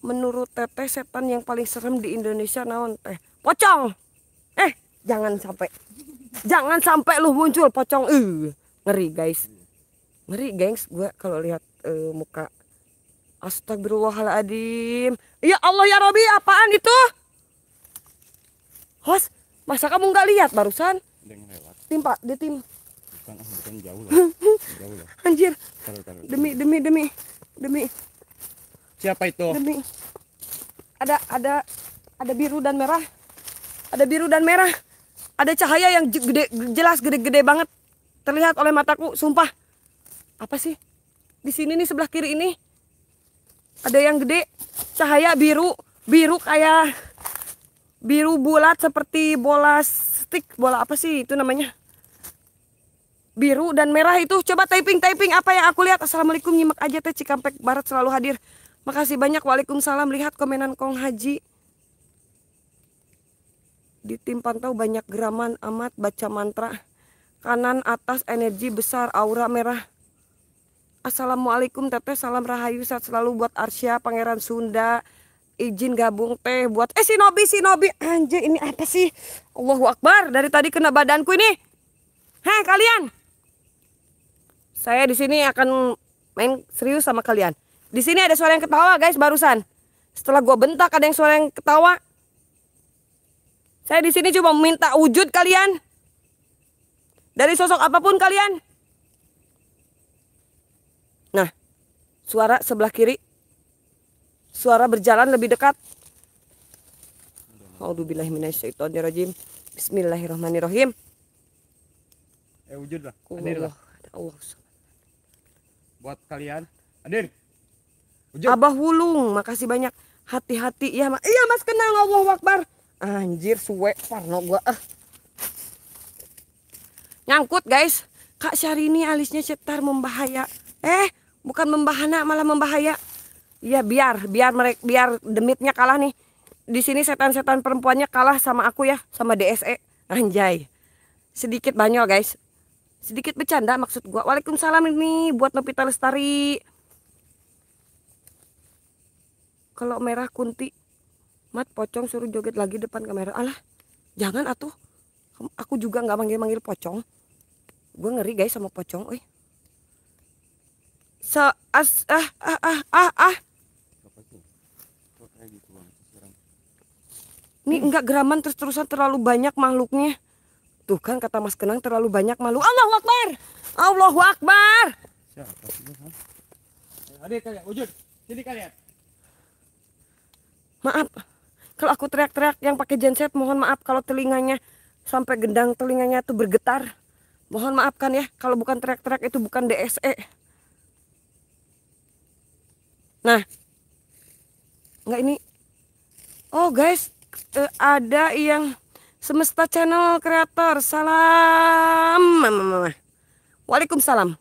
S1: menurut teteh setan yang paling serem di Indonesia naon teh? Pocong. Eh, jangan sampai. Jangan sampai lu muncul pocong. Uh, ngeri guys. Ngeri gengs gue kalau lihat uh, muka Astagfirullahaladzim. Ya Allah ya Robi, apaan itu? host masa kamu nggak lihat barusan? Dengar di tim bukan ah, bukan jauh lah jauh lah anjir taruh, taruh, taruh. demi demi demi demi siapa itu demi ada ada ada biru dan merah ada biru dan merah ada cahaya yang gede jelas gede-gede banget terlihat oleh mataku sumpah apa sih di sini nih sebelah kiri ini ada yang gede cahaya biru biru kayak biru bulat seperti bola plastik bola apa sih itu namanya biru dan merah itu coba typing typing apa yang aku lihat assalamualaikum nyimak aja teh cikampek barat selalu hadir makasih banyak waalaikumsalam lihat komenan kong haji di tim pantau banyak geraman amat baca mantra kanan atas energi besar aura merah Assalamualaikum teteh salam rahayu saat selalu buat Arsya Pangeran Sunda izin gabung teh buat eh sinobi sinobi anjir ini apa sih Allahu Akbar dari tadi kena badanku ini heh kalian saya di sini akan main serius sama kalian di sini ada suara yang ketawa guys barusan setelah gua bentak ada yang suara yang ketawa saya di sini cuma minta wujud kalian dari sosok apapun kalian nah suara sebelah kiri Suara berjalan lebih dekat. Alhamdulillahirobbilalamin. Bismillahirrahmanirrahim. Eh wujud lah. Hadir lah. Allah. Buat kalian. Hadir. Wujud. Abah Wulung, makasih banyak. Hati-hati ya, mas. iya Mas kenal Allah Akbar. Anjir suwe parno gua ah. Nyangkut guys. Kak Syahrini alisnya cetar membahaya. Eh, bukan membahana malah membahaya. Iya biar biar mereka biar demitnya kalah nih. Di sini setan-setan perempuannya kalah sama aku ya, sama DSE. Anjay. Sedikit banyol guys. Sedikit bercanda maksud gua. Waalaikumsalam ini buat Nopita Lestari. Kalau merah kunti Mat pocong suruh joget lagi depan kamera. Alah, jangan atuh. Aku juga nggak manggil-manggil pocong. Gue ngeri guys sama pocong. Eh, so as ah ah ah ah ah Ini hmm. enggak geraman terus-terusan terlalu banyak makhluknya. Tuh kan kata Mas Kenang terlalu banyak makhluk. Allahu Akbar. Allahu Akbar. Eh, adik kalian, wujud. Sini kalian. Maaf. Kalau aku teriak-teriak yang pakai genset mohon maaf kalau telinganya sampai gendang telinganya itu bergetar. Mohon maafkan ya kalau bukan teriak-teriak itu bukan DSE. Nah. Enggak ini. Oh guys, uh, ada yang semesta channel kreator salam mama mama Waalaikumsalam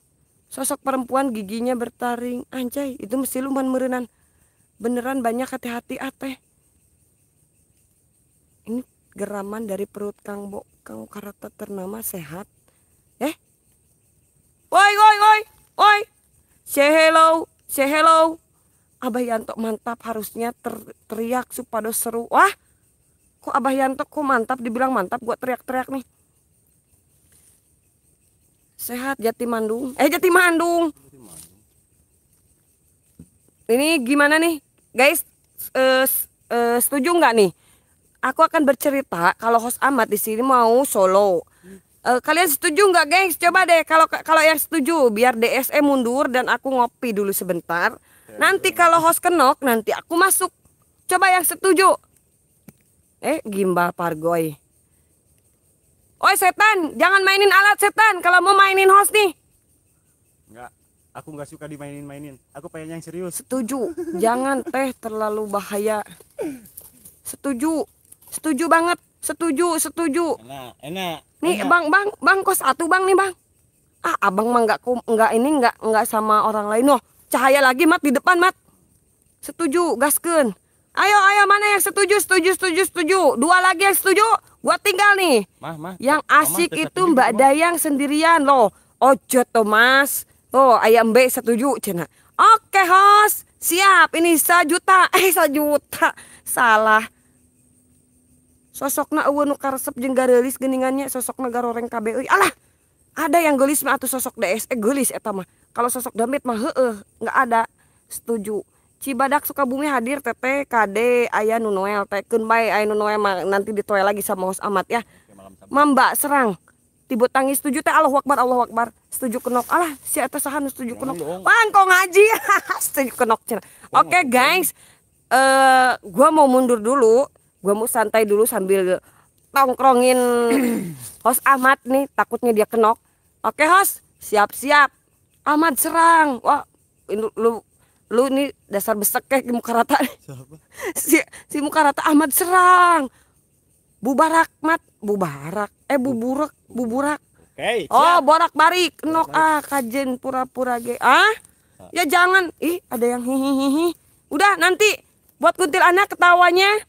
S1: sosok perempuan giginya bertaring anjay itu mesti luman merenan beneran banyak hati-hati ate ah, ini geraman dari perut Kang Bo Kang karakter ternama sehat eh woi woi woi woi say hello say hello Abah Yanto mantap harusnya ter teriak supaya seru wah kok Abah Yanto kok mantap dibilang mantap gua teriak-teriak nih sehat jati mandung eh jati mandung ini gimana nih guys uh, uh, setuju nggak nih aku akan bercerita kalau host amat di sini mau solo uh, kalian setuju nggak guys coba deh kalau kalau yang setuju biar DSE mundur dan aku ngopi dulu sebentar nanti kalau host kenok nanti aku masuk coba yang setuju Eh, gimbal pargoy. Oi setan, jangan mainin alat setan kalau mau mainin host nih. Enggak, aku enggak suka dimainin-mainin. Aku pengen yang serius. Setuju. jangan teh terlalu bahaya. Setuju. Setuju banget. Setuju, setuju.
S2: Enak, enak.
S1: Nih, enak. Bang, Bang, Bang kos satu Bang nih, Bang. Ah, Abang mah nggak enggak ini enggak enggak sama orang lain. Noh, cahaya lagi mat di depan, Mat. Setuju, gaskeun. Ayo, ayo mana yang setuju, setuju, setuju, setuju. Dua lagi yang setuju, gua tinggal nih. Mah, mah. Yang asik mama, itu Mbak mama. Dayang sendirian loh. Ojo Thomas. Oh, ayam B setuju cina. Oke, host. Siap, ini sejuta. Eh, sejuta. Salah. Sosoknya eueun nu karesep geningannya. gareulis geuningannya sosokna garoreng KBU. Alah. Ada yang gelis mah atau sosok DS eh gelis eh, mah. Kalau sosok damit mah heueuh, nggak ada. Setuju. Cibadak Sukabumi hadir TT KD Ayah Nunoel tekeun bae Ayah Nunoel nanti ditoe lagi sama host amat ya. Mamba serang. Tibut tangis setuju teh Allah wakbar Allah wakbar, setuju kenok Allah si atas sahan setuju kenok Pangkong ngaji setuju kenok cina oke okay, guys eh gua mau mundur dulu gua mau santai dulu sambil tongkrongin host Ahmad nih takutnya dia kenok oke okay, host siap siap Ahmad serang wah lu lu ini dasar besek kayak muka rata si si muka rata Ahmad serang bubarak mat bubarak eh buburak buburak okay, oh borak barik nok ah kajen pura-pura ge ah? ah ya jangan ih ada yang hihihihi udah nanti buat kuntil anak ketawanya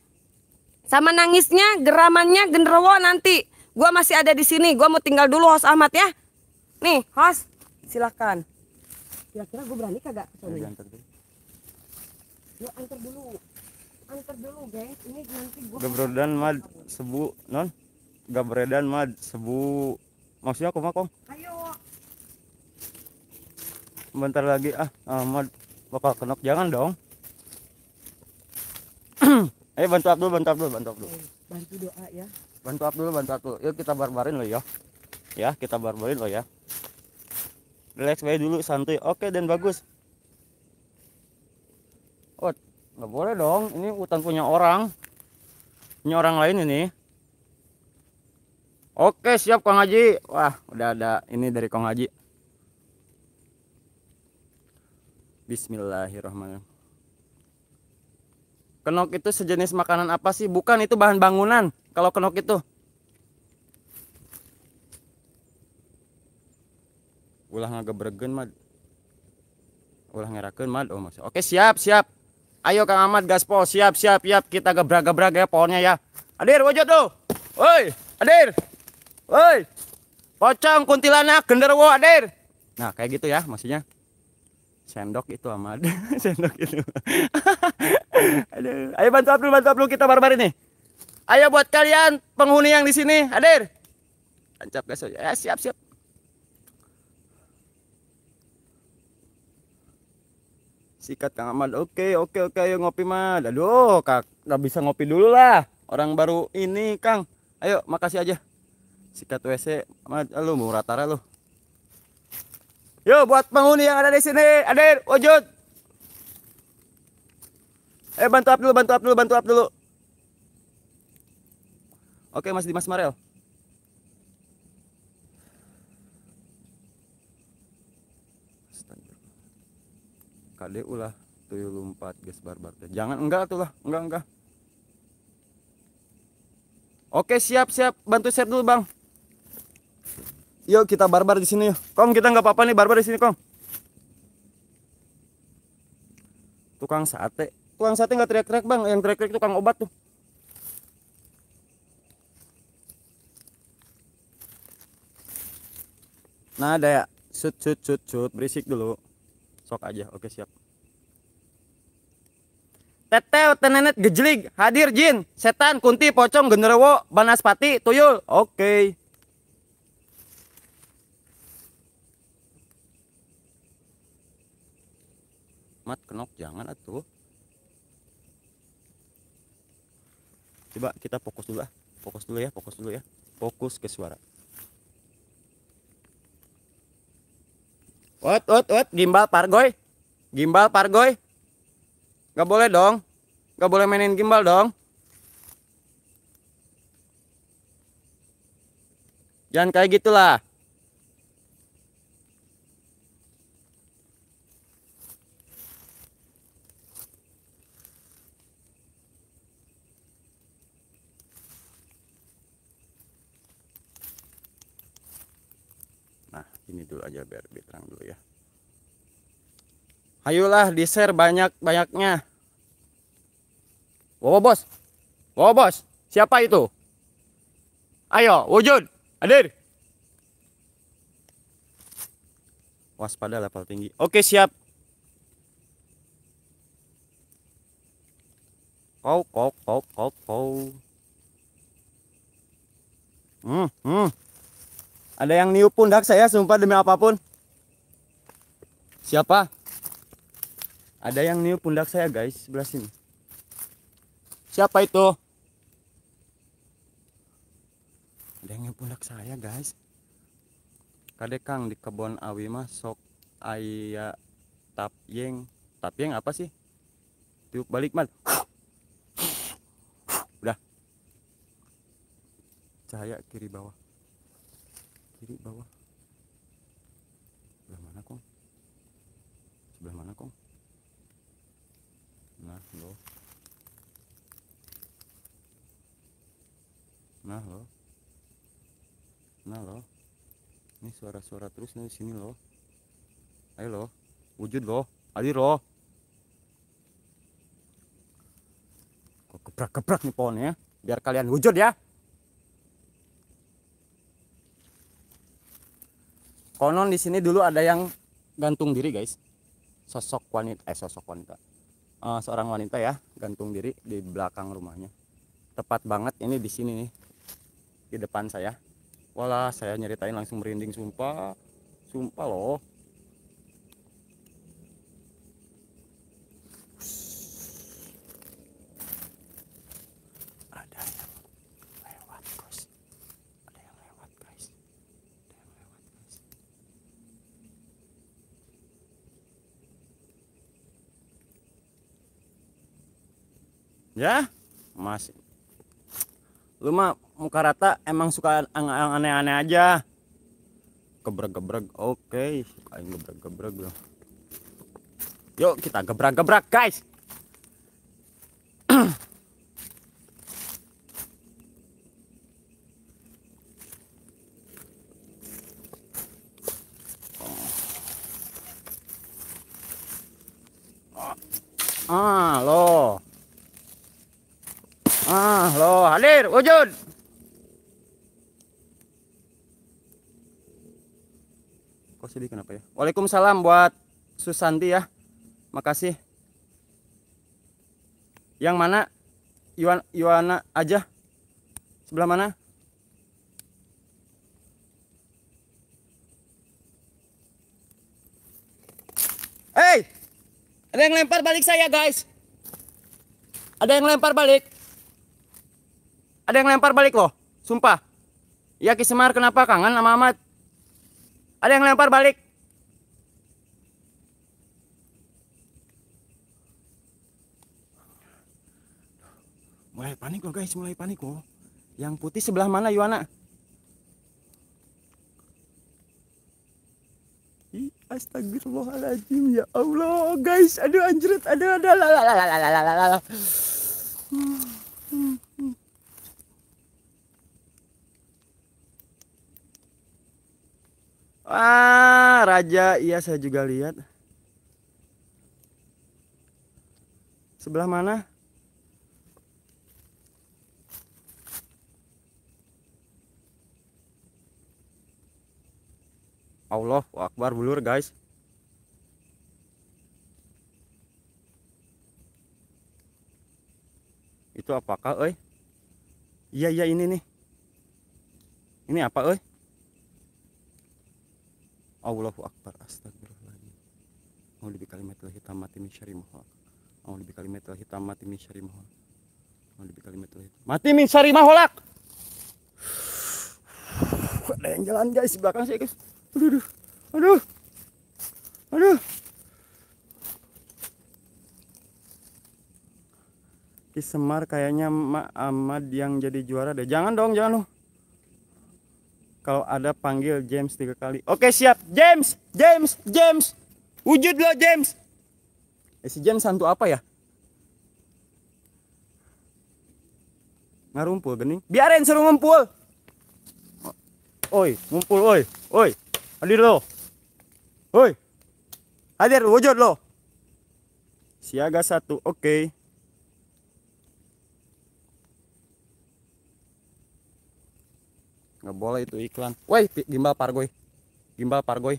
S1: sama nangisnya geramannya genderwo nanti gua masih ada di sini gua mau tinggal dulu host Ahmad ya nih host silakan kira-kira gue berani kagak Yo antar dulu. Antar dulu, geng. Ini nanti gua Gabredan mad sebu non. Gabredan mad sebu.
S2: Maksudnya aku mah, Ayo. Bentar lagi ah, ah mad bakal kenok jangan dong. Eh bantu Abdul, bantu Abdul, bantu Abdul. Eh,
S1: bantu doa ya.
S2: Bantu Abdul, bantu Abdul. Yuk kita barbarin lo ya. Ya, kita barbarin lo ya. Relax baik dulu, santuy. Oke dan bagus nggak boleh dong ini hutan punya orang punya orang lain ini oke siap Kang Haji wah udah ada ini dari Kang Haji Bismillahirrahmanirrahim kenok itu sejenis makanan apa sih bukan itu bahan bangunan kalau kenok itu ulah ngegebregen mad ulah ngerakeun mad oh oke siap siap Ayo Kang Ahmad gaspol, siap siap siap kita gebrak-gebrak ya pohonnya ya. Adir wujud tuh. Woi, Adir, Woi. Pocong kuntilanak genderwo Adir. Nah, kayak gitu ya maksudnya. Sendok itu Ahmad. Sendok itu. Aduh. Ayo bantu Abdul, bantu Abdul kita barbar ini. Ayo buat kalian penghuni yang di sini, Adir, Tancap gas ya. Siap siap. sikat Kang Ahmad oke oke oke ayo ngopi mah aduh Kak nggak bisa ngopi dulu lah orang baru ini Kang ayo makasih aja sikat WC Ahmad lu murah tara lu yo buat penghuni yang ada di sini hadir wujud eh bantu up dulu bantu up dulu bantu up dulu oke Mas Dimas Marel KDU lah tuyul lompat guys barbar teh jangan enggak tuh lah enggak enggak oke siap siap bantu share dulu bang yuk kita barbar di sini yuk kong kita nggak apa-apa nih barbar di sini kong tukang sate tukang sate nggak teriak-teriak bang yang teriak-teriak tukang obat tuh nah ada ya sut sut sut sut berisik dulu sok aja oke siap Teteh tenenet, gejelig, hadir jin, setan, kunti, pocong, genderuwo, banaspati, tuyul. Oke. Okay. Mat kenok jangan atuh. Coba kita fokus dulu ah. Fokus dulu ya, fokus dulu ya. Fokus ke suara. Wot, wot, wot, gimbal pargoy. Gimbal pargoy. Gak boleh dong. Gak boleh mainin gimbal dong. Jangan kayak gitulah. Nah, ini dulu aja biar Ayolah di share banyak-banyaknya. Wow bos. Wow bos. Siapa itu? Ayo wujud. Hadir. Waspada level tinggi. Oke siap. Kau kau kau kau kau. Hmm, hmm. Ada yang niup pundak saya sumpah demi apapun. Siapa? Ada yang new pundak saya guys, sebelah sini. Siapa itu? Ada yang new pundak saya guys. Kadekang di kebon awi mah sok yang tapyeng. yang apa sih? Tiup balik mal. Udah. Cahaya kiri bawah. Kiri bawah. Sebelah mana, Kong? Sebelah mana, Kong? lo nah lo nah lo ini suara-suara terus nih sini lo ayo lo wujud lo hadir lo kok keprak-keprak nih pohonnya ya? biar kalian wujud ya konon di sini dulu ada yang gantung diri guys sosok wanita eh sosok wanita uh, seorang wanita ya gantung diri di belakang rumahnya tepat banget ini di sini nih di depan saya wala saya nyeritain langsung merinding sumpah sumpah loh ya masih lu mah muka rata emang suka aneh-aneh aja gebrek-gebrek oke okay. gebrek-gebrek yuk kita gebrak-gebrak guys Ah, lo. Halo, halir, wujud. Kok sedih kenapa ya? Waalaikumsalam buat Susanti ya. Makasih. Yang mana? Yuan, Yuana aja. Sebelah mana? Eh, Ada yang lempar balik saya, guys. Ada yang lempar balik. Ada yang lempar balik loh. Sumpah. Ya Kisemar kenapa kangen sama amat Ada yang lempar balik. Mulai panik loh guys, mulai panik loh. Yang putih sebelah mana Yuana? astagfirullahaladzim ya Allah guys aduh anjret aduh aduh lalalala. Hmm, hmm. Wah, raja. Iya, saya juga lihat. Sebelah mana? Allah Akbar bulur guys itu apakah eh iya iya ini nih ini apa eh Allahu Akbar astagfirullahaladzim A'udhu bi kalimatil mati min syarri ma A'udhu bi kalimatil mati min syarri ma A'udhu lebih kalimat lagi, mati min syari ma ada yang jalan guys di belakang saya guys aduh aduh aduh, aduh. Semar kayaknya Mak Ahmad yang jadi juara deh jangan dong jangan loh kalau ada panggil James tiga kali. Oke siap, James, James, James, wujud lo James. Eh, si James santu apa ya? Ngarumpul bening. Biarin seru ngumpul. Oi, ngumpul oi, oi. Hadir lo. Oi. Hadir wujud lo. Siaga satu, oke. Okay. nggak boleh itu iklan woi gimbal pargoy gimbal pargoy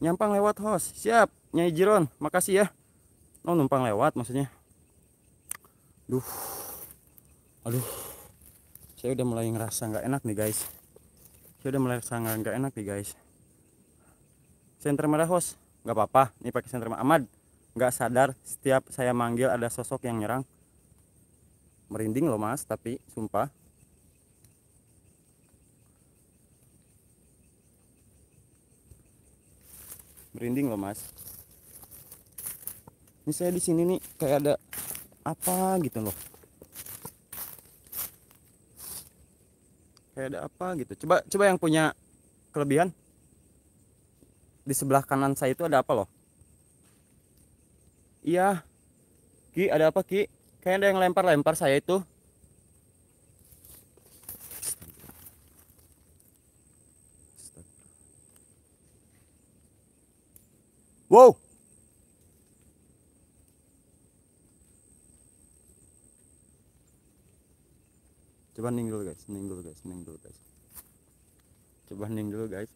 S2: nyampang lewat host siap nyai jiron makasih ya oh numpang lewat maksudnya duh aduh saya udah mulai ngerasa nggak enak nih guys saya udah mulai ngerasa nggak enak nih guys senter merah host nggak apa-apa Ini pakai senter merah Ahmad nggak sadar setiap saya manggil ada sosok yang nyerang merinding loh mas tapi sumpah merinding loh mas ini saya di sini nih kayak ada apa gitu loh kayak ada apa gitu coba coba yang punya kelebihan di sebelah kanan saya itu ada apa loh iya ki ada apa ki Kayaknya ada yang lempar-lempar saya itu. Wow. Coba ning dulu guys, ning dulu guys, ning dulu guys. Coba ning dulu guys.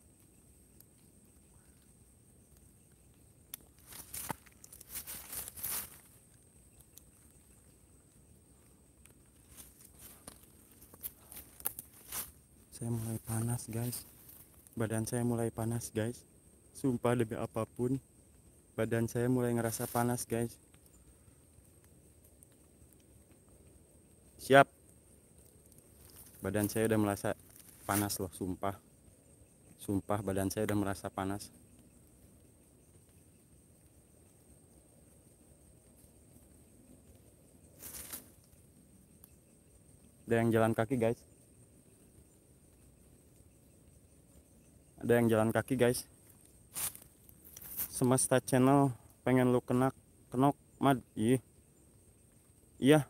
S2: saya mulai panas guys badan saya mulai panas guys sumpah demi apapun badan saya mulai ngerasa panas guys siap badan saya udah merasa panas loh sumpah sumpah badan saya udah merasa panas ada yang jalan kaki guys ada yang jalan kaki guys semesta channel pengen lu kena kenok mad iya iya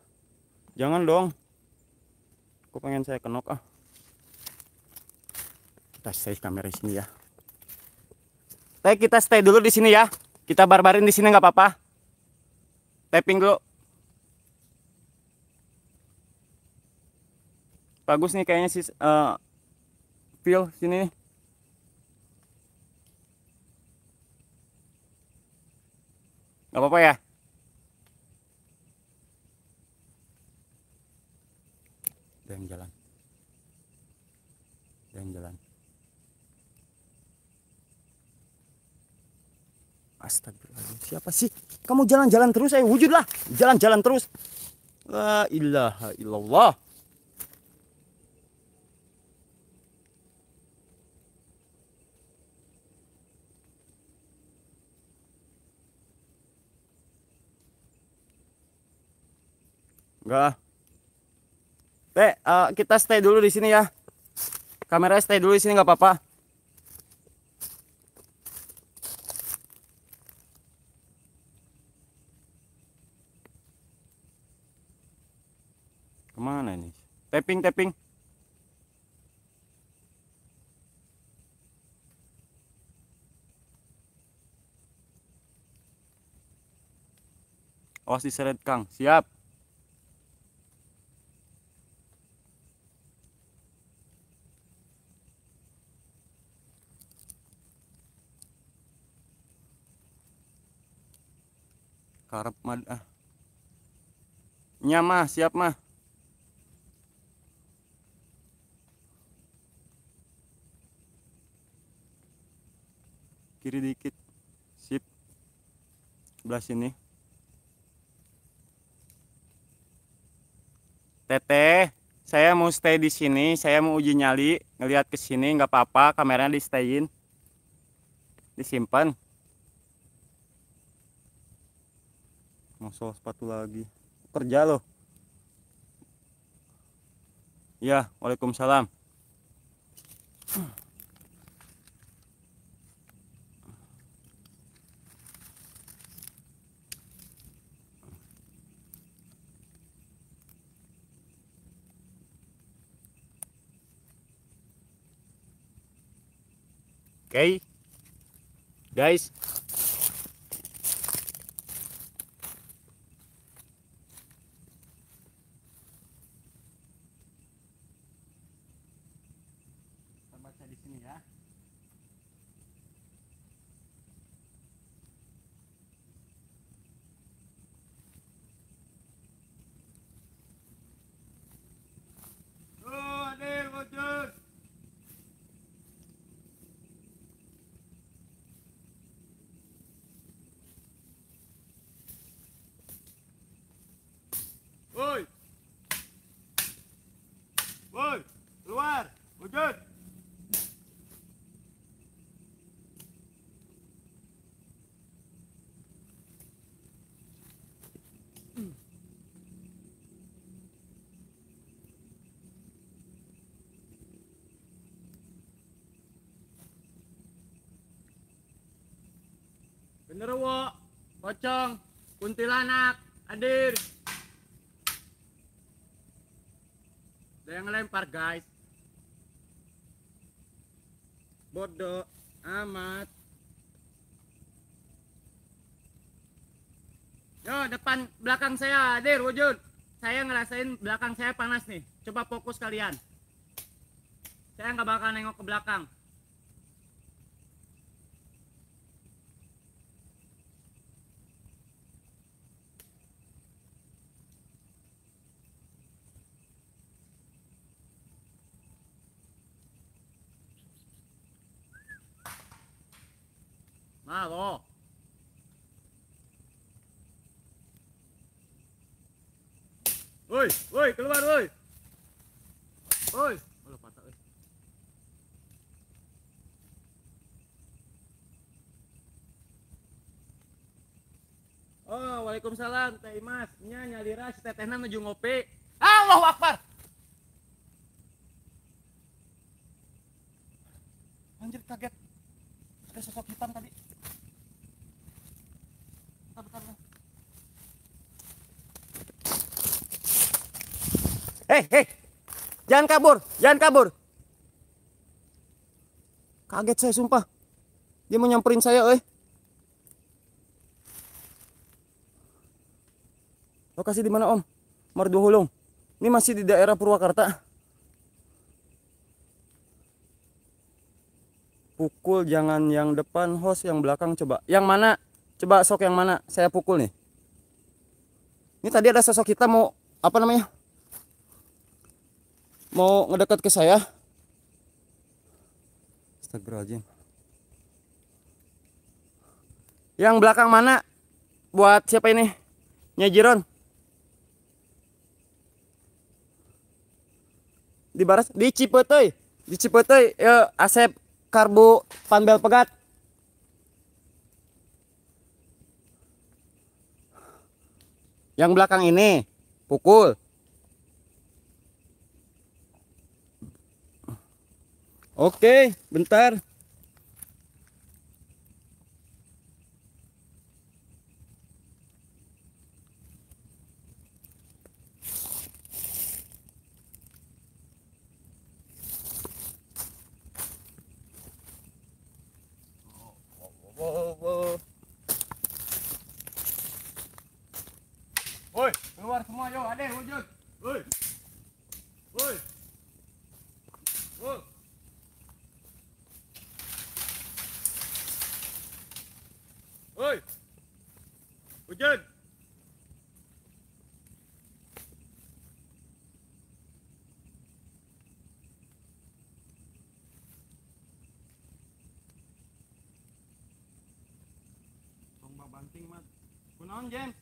S2: jangan dong aku pengen saya kenok ah kita stay kamera sini ya Teh kita stay dulu di sini ya kita barbarin di sini nggak apa-apa tapping dulu bagus nih kayaknya sih uh, feel sini nih Gak apa-apa ya? Ada yang jalan. Ada yang jalan. Astagfirullahaladzim. Siapa sih? Kamu jalan-jalan terus. Eh, wujudlah. Jalan-jalan terus. La ilaha illallah. Enggak. Teh, uh, kita stay dulu di sini ya. Kamera stay dulu di sini nggak apa-apa. Kemana nih? Tapping, tapping. Awas diseret Kang. Siap. karep mad ah. Nyama, ah. siap mah kiri dikit sip belas sini teteh saya mau stay di sini saya mau uji nyali ngelihat ke sini nggak apa-apa kameranya di stayin disimpan Masuk sepatu lagi. Kerja loh. Ya, Waalaikumsalam. Oke. Okay. Guys, Genderuwo, pocong, kuntilanak, hadir. Ada yang lempar guys. Bodoh amat. Yo, depan belakang saya hadir wujud. Saya ngerasain belakang saya panas nih. Coba fokus kalian. Saya nggak bakal nengok ke belakang. patah eh. Oh, Waalaikumsalam, Teh Imas. Nya nyalira si tetehna nuju ngopi. Allahu Akbar. Anjir kaget. Ada sosok hitam tadi. Hei, eh, eh. hei. Jangan kabur, jangan kabur. Kaget saya sumpah. Dia mau nyamperin saya, eh. Lokasi di mana, Om? Marduhulung. Ini masih di daerah Purwakarta. Pukul jangan yang depan, host yang belakang coba. Yang mana? Coba sok yang mana saya pukul nih. Ini tadi ada sosok kita mau apa namanya? Mau ngedekat ke saya. Astagfirullahaladzim. Yang belakang mana? Buat siapa ini? Nyajiron. Di baras di cipetoy Di cipetoy ya Asep Karbu Panbel Pegat. Yang belakang ini pukul. Oke, bentar. semua yo, ada wujud. Oi. Oi. Oi. Oi. Wujud. Tong banting mat. Kunaon, James?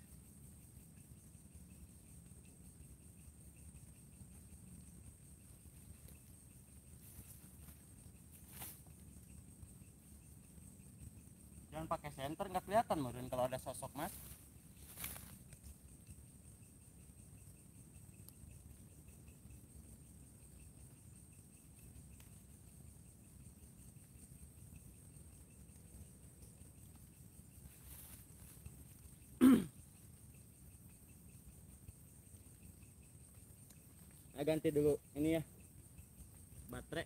S2: center nggak kelihatan mungkin kalau ada sosok mas nah, ganti dulu ini ya baterai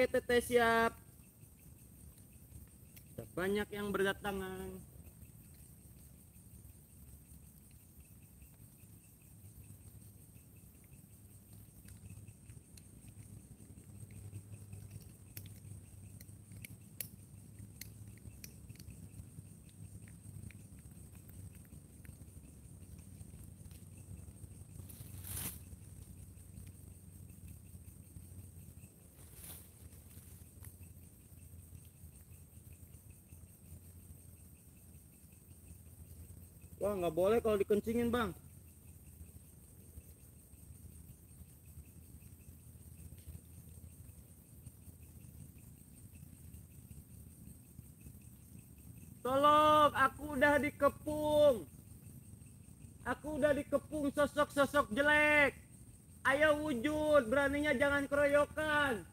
S2: Oke, Teteh siap. Banyak yang berdatangan. Wah nggak boleh kalau dikencingin bang. Tolong, aku udah dikepung. Aku udah dikepung sosok-sosok jelek. Ayo wujud, beraninya jangan keroyokan.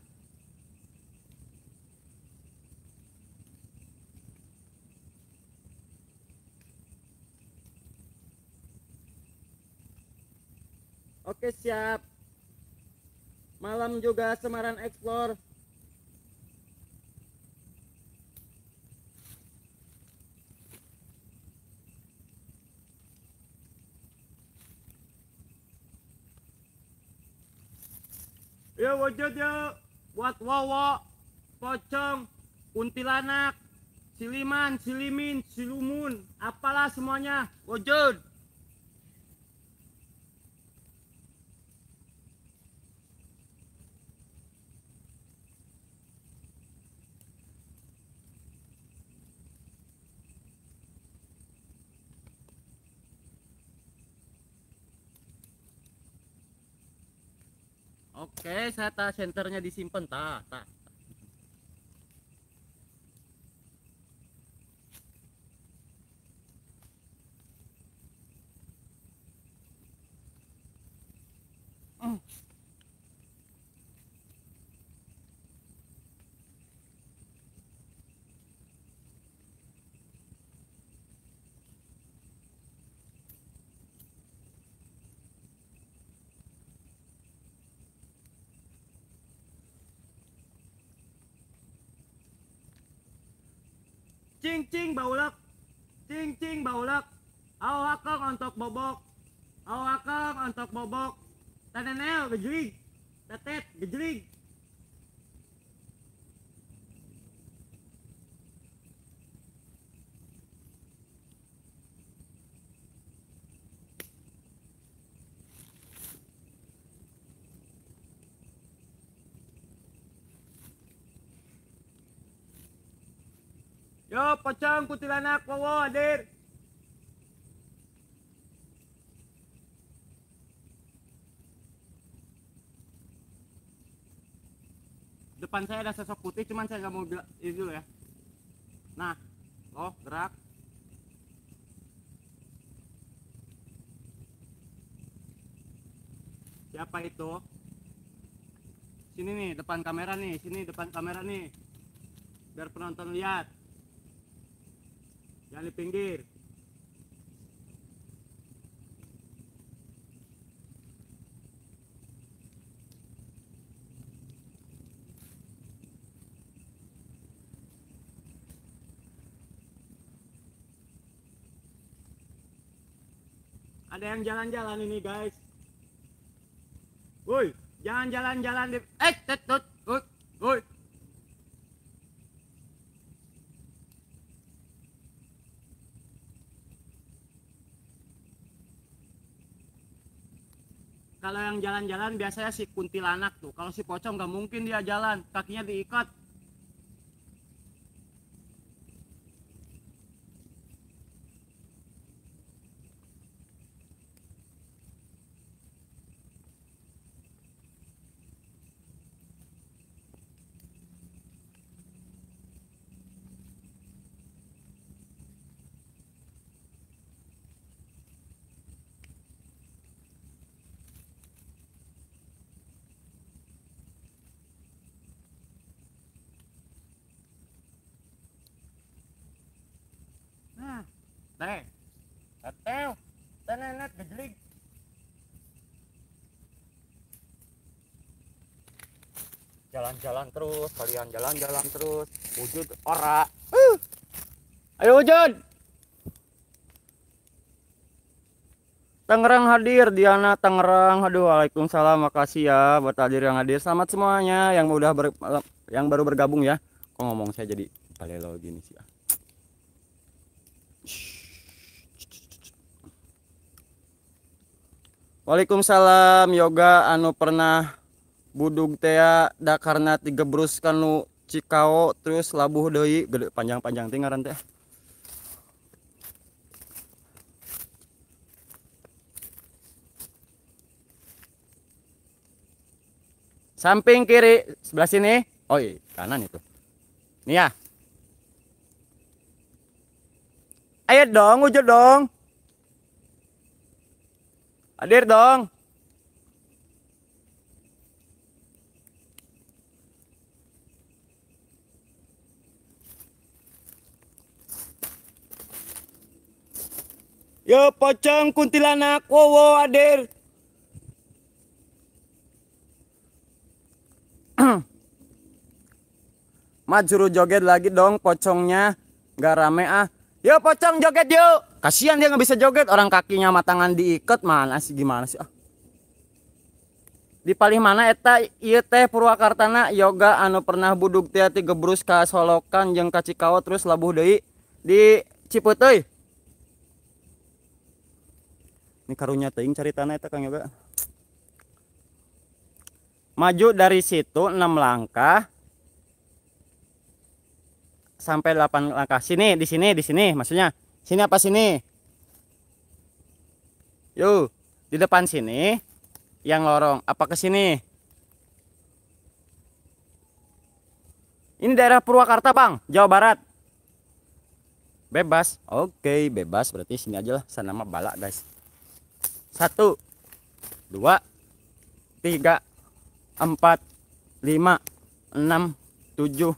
S2: Oke siap. Malam juga Semarang Explore. Ya wajah ya buat wowo, pocong, kuntilanak, siliman, silimin, silumun, apalah semuanya wujud. Oke, saya tak senternya disimpan tak, tak. Cincing cing cincing Cing cing baulak. Awakang ontok bobok. Awakang untuk bobok. Tanenel gejrig. Tetet gejrig. Yo, pocong kuntilanak, wowo, hadir. Depan saya ada sosok putih, cuman saya nggak mau bilang ini dulu ya. Nah, lo gerak. Siapa itu? Sini nih, depan kamera nih, sini depan kamera nih. Biar penonton lihat jangan di pinggir ada yang jalan-jalan ini guys woi jangan jalan-jalan di eh tetut woi kalau yang jalan-jalan biasanya si kuntilanak tuh kalau si pocong nggak mungkin dia jalan kakinya diikat jalan-jalan terus kalian jalan-jalan terus wujud ora uh. ayo wujud Tangerang hadir Diana Tangerang aduh Waalaikumsalam makasih ya buat hadir yang hadir selamat semuanya yang udah ber, yang baru bergabung ya kok ngomong saya jadi palelo gini sih ya? Waalaikumsalam Yoga anu pernah budug teh da karena tiga bruskan lu Cikao terus labuh doi, gede panjang-panjang tinggal ngaran samping kiri sebelah sini oh iya kanan itu nih ya ayo dong wujud dong hadir dong Ya pocong kuntilanak wow adir, Mat suruh joget lagi dong pocongnya. Gak rame ah. Yo pocong joget yuk. Kasihan dia nggak bisa joget. Orang kakinya sama tangan diikat. Mana sih gimana sih ah. Di paling mana eta Iya teh Purwakartana yoga anu pernah budug tiati gebrus ka Solokan jeng kacikawa terus labuh deui di Ciputuy ini karunya teing cari tanah itu kang yoga maju dari situ 6 langkah sampai 8 langkah sini di sini di sini maksudnya sini apa sini yuk di depan sini yang lorong apa ke sini ini daerah Purwakarta bang Jawa Barat bebas oke bebas berarti sini aja lah sana mah balak guys satu dua tiga empat lima enam tujuh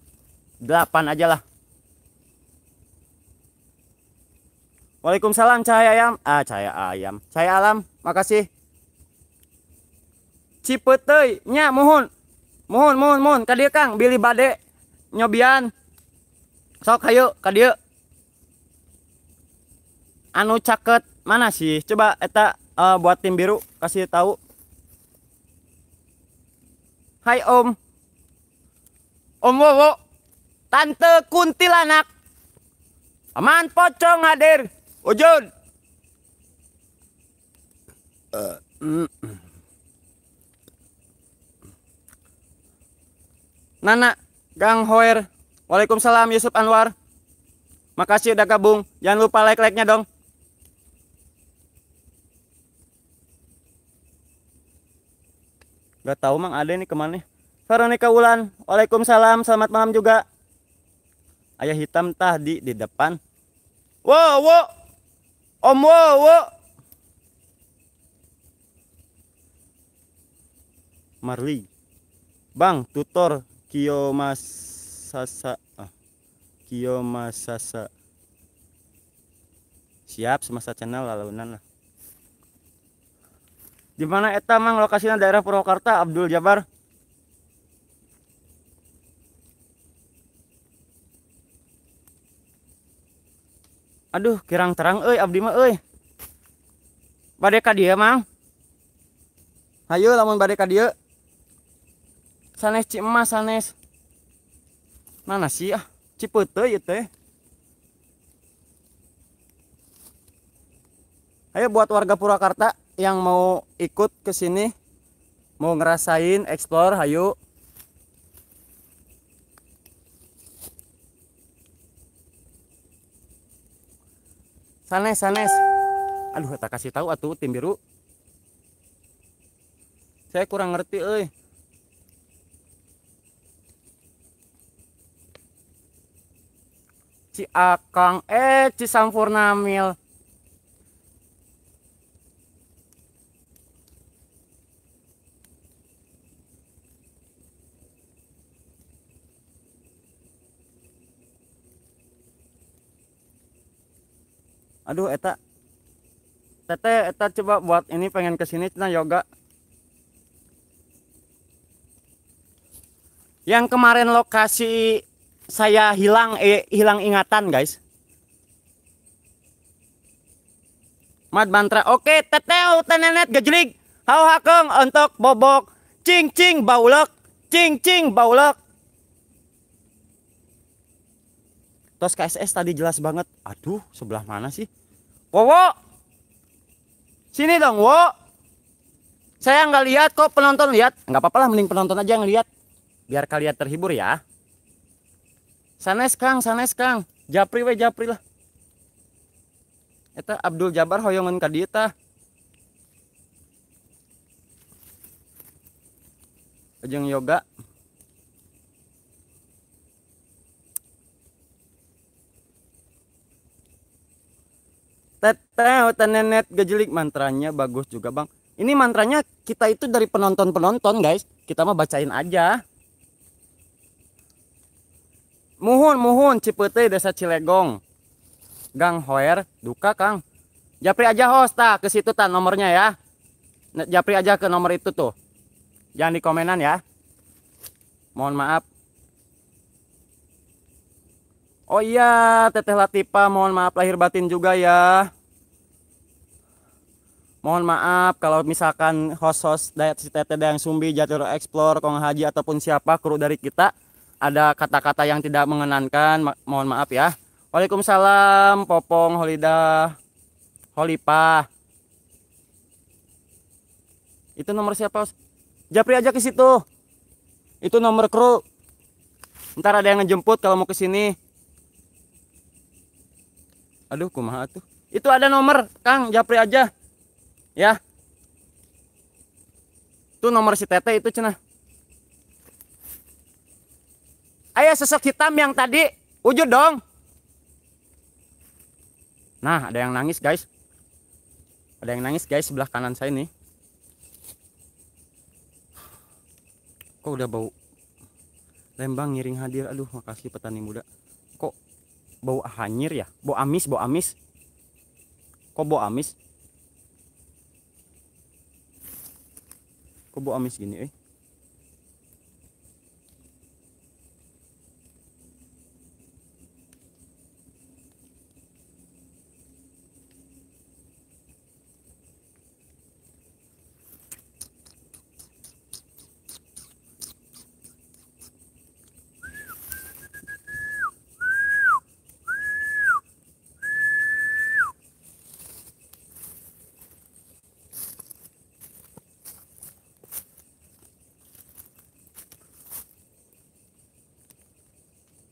S2: delapan aja lah Waalaikumsalam cahaya ayam ah cahaya ayam cahaya alam makasih Cipetei nya mohon mohon mohon mohon kadir kang bili bade nyobian sok kayu kadir anu caket mana sih coba eta uh, buat tim biru kasih tahu Hai Om Om Wowo Tante Kuntilanak Aman Pocong hadir Ujun eh, mm. Nana Gang Hoer Waalaikumsalam Yusuf Anwar Makasih udah gabung Jangan lupa like-like-nya dong Gak tahu mang ada ini kemana nih. Veronica Wulan. Waalaikumsalam. Selamat malam juga. Ayah hitam tadi di depan. Wow, wow. Om wow, wow. Marli. Bang, tutor Masasa, Ah. Masasa. Siap, semasa channel lalunan lah di mana eta mang lokasinya daerah Purwakarta Abdul Jabar Aduh kirang terang eh abdi mah eh badeka dia mang ayo lamun bade dia, Sanes Cimas sanes Mana sih ah cipete ya teh Ayo buat warga Purwakarta yang mau ikut ke sini mau ngerasain explore hayu sanes sanes aduh tak kasih tahu atuh tim biru saya kurang ngerti euy Ci Akang eh Ci Sampurnamil aduh eta teteh eta coba buat ini pengen kesini cina yoga yang kemarin lokasi saya hilang eh, hilang ingatan guys Mat Mantra oke teteh tenenet gejlig hau hakeng untuk bobok cing cing baulok, cing cing baulok. Tos KSS tadi jelas banget. Aduh, sebelah mana sih? Wowo. Sini dong, Wo. Saya nggak lihat kok penonton lihat. Nggak apa-apa lah, mending penonton aja yang lihat. Biar kalian terhibur ya. Sanes Kang, sanes Kang. Japri we Japri lah. Itu Abdul Jabar hoyongan kadita dieu Ujung yoga teteh tenenet gejelik mantranya bagus juga bang ini mantranya kita itu dari penonton-penonton guys kita mau bacain aja muhun muhun cipete desa cilegong gang hoer duka kang japri aja hosta ke situ tan nomornya ya japri aja ke nomor itu tuh jangan di komenan ya mohon maaf Oh iya, Teteh Latifa, mohon maaf lahir batin juga ya. Mohon maaf kalau misalkan host-host dari si Teteh yang Sumbi, Jatiro Explore, Kong Haji ataupun siapa kru dari kita ada kata-kata yang tidak mengenankan, mohon maaf ya. Waalaikumsalam, Popong, Holida, Holipa. Itu nomor siapa? Japri aja ke situ. Itu nomor kru. Ntar ada yang ngejemput kalau mau ke sini aduh kumaha tuh itu ada nomor Kang Japri aja ya itu nomor si Tete itu cenah ayah sosok hitam yang tadi wujud dong nah ada yang nangis guys ada yang nangis guys sebelah kanan saya nih kok udah bau lembang ngiring hadir aduh makasih petani muda bau hanyir ya bau amis bau amis kok bau amis kok bau amis gini eh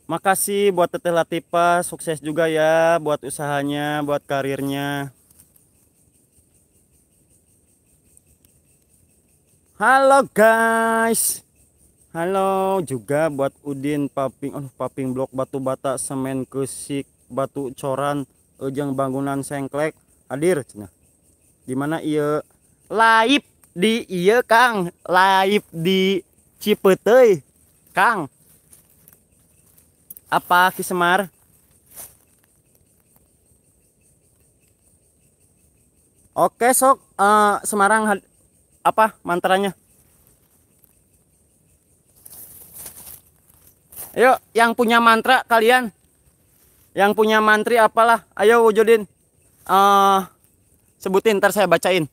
S2: makasih buat Teteh Latifa, sukses juga ya buat usahanya, buat karirnya. Halo guys. Halo juga buat Udin Paping, oh Paping blok batu bata semen kesik batu coran Ujang bangunan sengklek hadir cenah. Di iya laib di iya Kang, laib di Cipetei Kang apa Kisemar? Oke sok uh, Semarang apa mantranya? Ayo yang punya mantra kalian Yang punya mantri apalah Ayo wujudin uh, Sebutin ntar saya bacain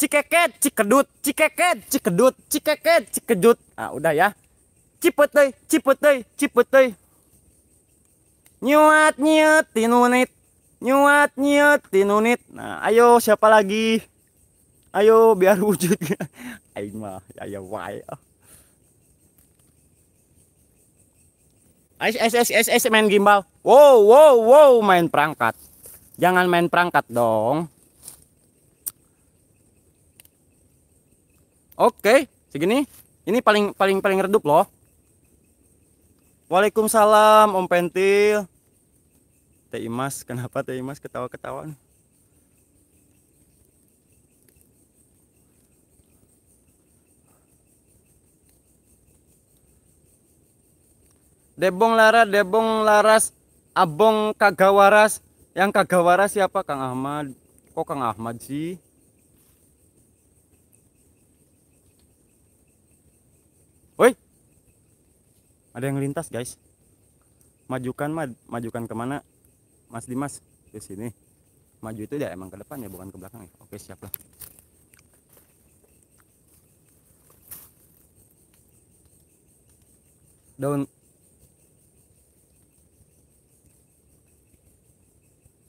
S2: cikeket, cikedut, cikeket, cikedut, cikeket, cikedut. Ah, udah ya. Cipeteuy, cipeteuy, cipeteuy. Nyuat nyuat tinunit. Nyuat nyuat tinunit. Nah, ayo siapa lagi? Ayo biar wujud. Aing mah ya, ya wae. Ais, ais, ais, ais, main gimbal. Wow, wow, wow, main perangkat. Jangan main perangkat dong. Oke, segini. Ini paling paling paling redup loh. Waalaikumsalam Om Pentil. Teh Imas, kenapa Teh Imas ketawa-ketawa? Debong Lara, Debong Laras, Abong Kagawaras. Yang Kagawaras siapa Kang Ahmad? Kok Kang Ahmad sih? Woi. Ada yang lintas, guys. Majukan, mad, majukan kemana? Mas Dimas, ke sini. Maju itu ya emang ke depan ya, bukan ke belakang ya. Oke, siaplah. Daun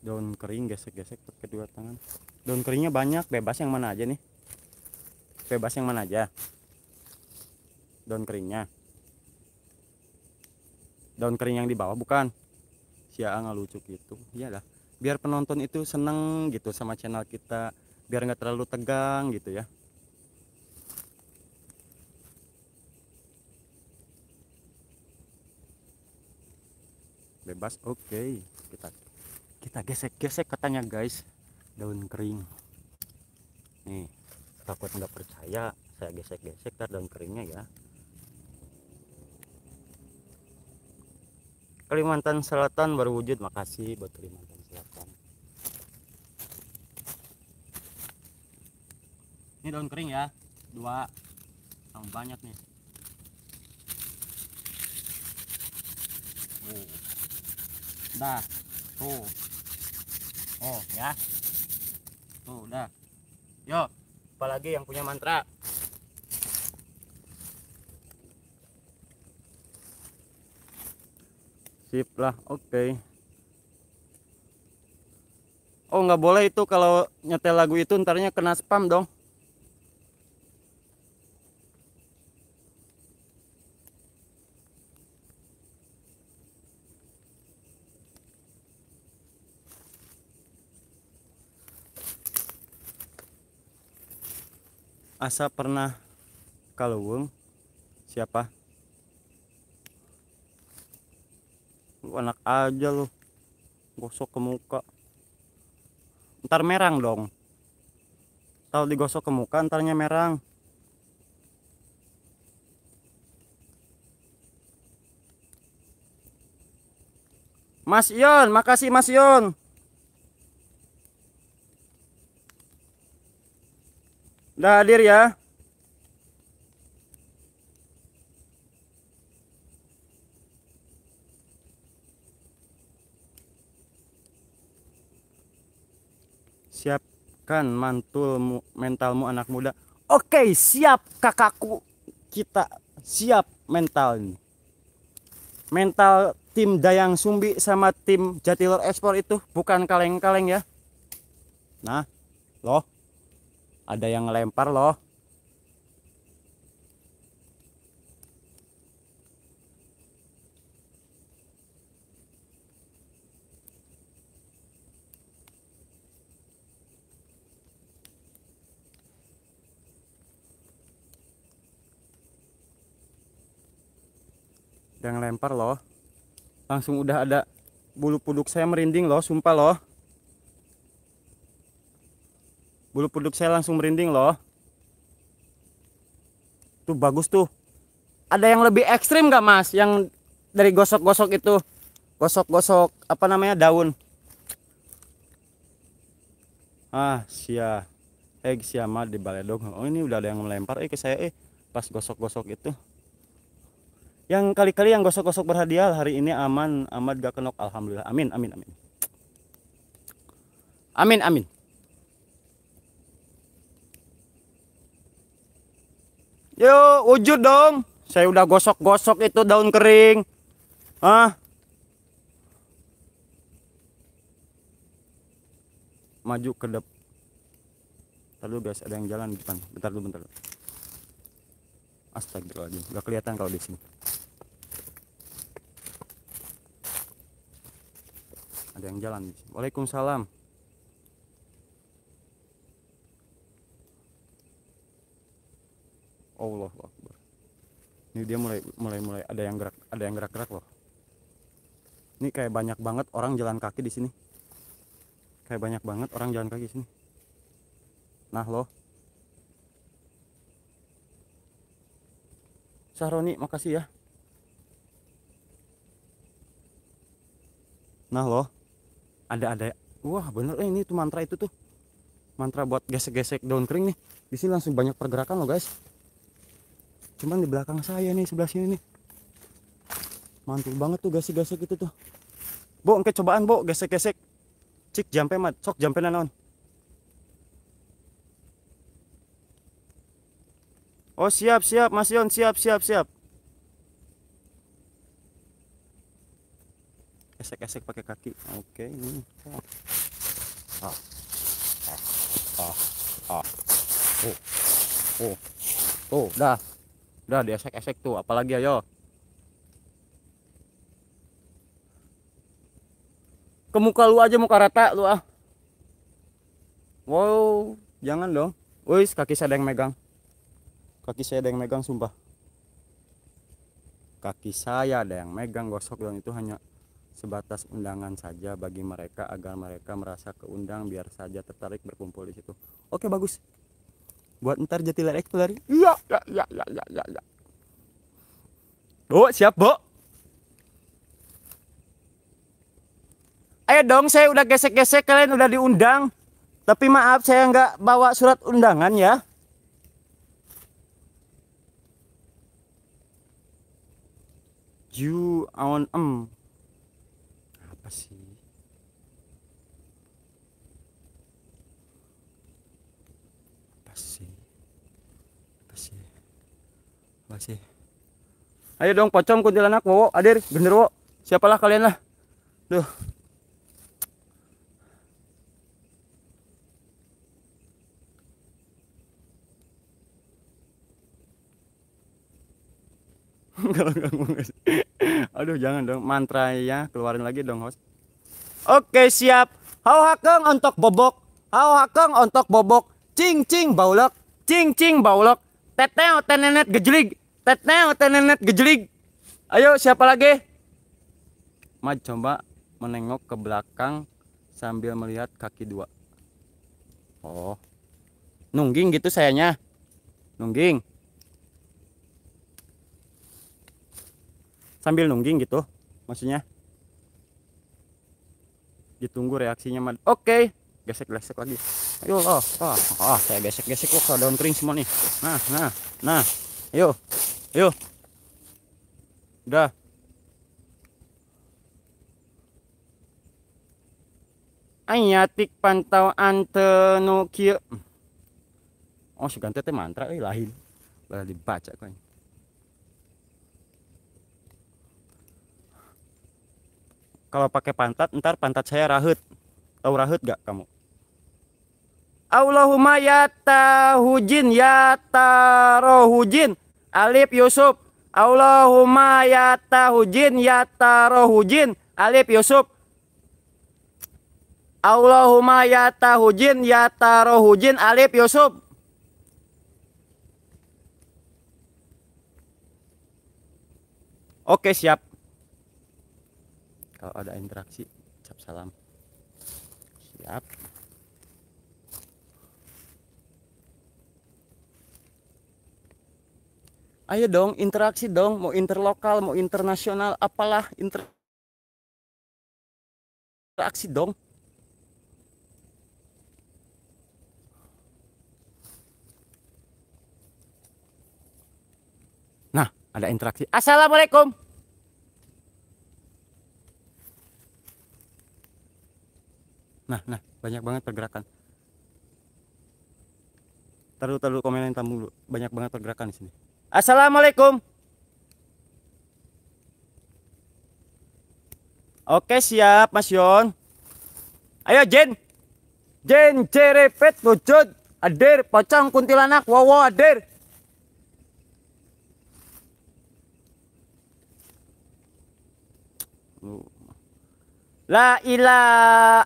S2: daun kering gesek-gesek pakai dua tangan. Daun keringnya banyak, bebas yang mana aja nih? Bebas yang mana aja? daun keringnya daun kering yang di bawah bukan sia ngalucuk itu iyalah biar penonton itu seneng gitu sama channel kita biar nggak terlalu tegang gitu ya bebas oke okay. kita kita gesek gesek katanya guys daun kering nih takut nggak percaya saya gesek gesek tar daun keringnya ya Kalimantan Selatan baru wujud, makasih buat Kalimantan Selatan ini daun kering ya dua sama banyak nih oh. dah tuh oh ya tuh udah yo apalagi yang punya mantra sip lah oke okay. oh nggak boleh itu kalau nyetel lagu itu ntarnya kena spam dong Asa pernah kalung siapa lu anak aja lu gosok ke muka ntar merang dong kalau digosok ke muka ntarnya merang Mas Ion makasih Mas Ion udah hadir ya Kembangkan mantul mentalmu anak muda. Oke, siap kakakku. Kita siap mental ini. Mental tim Dayang Sumbi sama tim Jatilor Ekspor itu bukan kaleng-kaleng ya. Nah, loh. Ada yang lempar loh. jangan lempar loh langsung udah ada bulu puduk saya merinding loh sumpah loh bulu puduk saya langsung merinding loh tuh bagus tuh ada yang lebih ekstrim gak mas yang dari gosok-gosok itu gosok-gosok apa namanya daun ah sia eh mah di baledong oh ini udah ada yang melempar eh ke saya eh pas gosok-gosok itu yang kali-kali yang gosok-gosok berhadiah hari ini aman amat gak kenok alhamdulillah amin amin amin amin amin Yo wujud dong saya udah gosok-gosok itu daun kering ah maju ke depan terlalu guys, ada yang jalan di depan. Bentar dulu, bentar dulu. Astagfirullahaladzim, gak kelihatan kalau di sini. ada yang jalan di sini. Waalaikumsalam. Allah Akbar. Ini dia mulai mulai mulai ada yang gerak ada yang gerak-gerak loh. Ini kayak banyak banget orang jalan kaki di sini. Kayak banyak banget orang jalan kaki di sini. Nah loh. Sahroni, makasih ya. Nah loh ada ada wah bener eh, ini tuh mantra itu tuh mantra buat gesek-gesek daun kering nih di sini langsung banyak pergerakan loh guys cuman di belakang saya nih sebelah sini nih mantul banget tuh gesek-gesek itu tuh bo engke cobaan bo gesek-gesek cik jampe mat sok jampe nanon oh siap siap mas Yon siap siap siap esek-esek pakai kaki oke okay, ini ah ah ah ah oh oh oh dah, udah diesek-esek tuh apalagi ayo ke muka lu aja muka rata lu ah wow jangan dong Woi, kaki saya ada yang megang kaki saya ada yang megang sumpah kaki saya ada yang megang gosok dan itu hanya sebatas undangan saja bagi mereka agar mereka merasa keundang biar saja tertarik berkumpul di situ oke bagus buat ntar jadi lari tuh lari iya iya iya iya iya iya ya. Bu, siap Bu. ayo dong saya udah gesek-gesek kalian udah diundang tapi maaf saya nggak bawa surat undangan ya you on em um. masih ayo dong pocong kuntilanak wowo adir genderwo siapalah kalian lah duh aduh jangan dong mantra ya keluarin lagi dong host oke siap hau hakeng untuk bobok hau hakeng untuk bobok cing cing baulok cing cing baulok teteo tenenet gejlig tetneo tenenet gejelig ayo siapa lagi maj coba menengok ke belakang sambil melihat kaki dua oh nungging gitu sayanya nungging sambil nungging gitu maksudnya ditunggu reaksinya oke okay. gesek gesek lagi ayo oh, oh, oh saya gesek gesek kok daun kering semua nih nah nah nah Yo. Yo. Udah. Ayatik pantau ante no kieu. Oh, sugan teh mantra Eh lahir. Baru dibaca kau. Kalau pakai pantat, ntar pantat saya rahut. Tahu rahut gak kamu? Allahumma yata rohujin Alif Yusuf Allahumma yata rohujin Alif Yusuf Allahumma yata rohujin Alif Yusuf Oke siap Kalau ada interaksi Cap salam Siap ayo dong interaksi dong mau interlokal mau internasional apalah interaksi dong nah ada interaksi assalamualaikum nah nah banyak banget pergerakan taruh taruh komen yang tamu dulu banyak banget pergerakan di sini Assalamualaikum. Oke siap Mas Yon. Ayo Jen. Jen cerepet wujud. Adir pocong kuntilanak wowo adir. La ila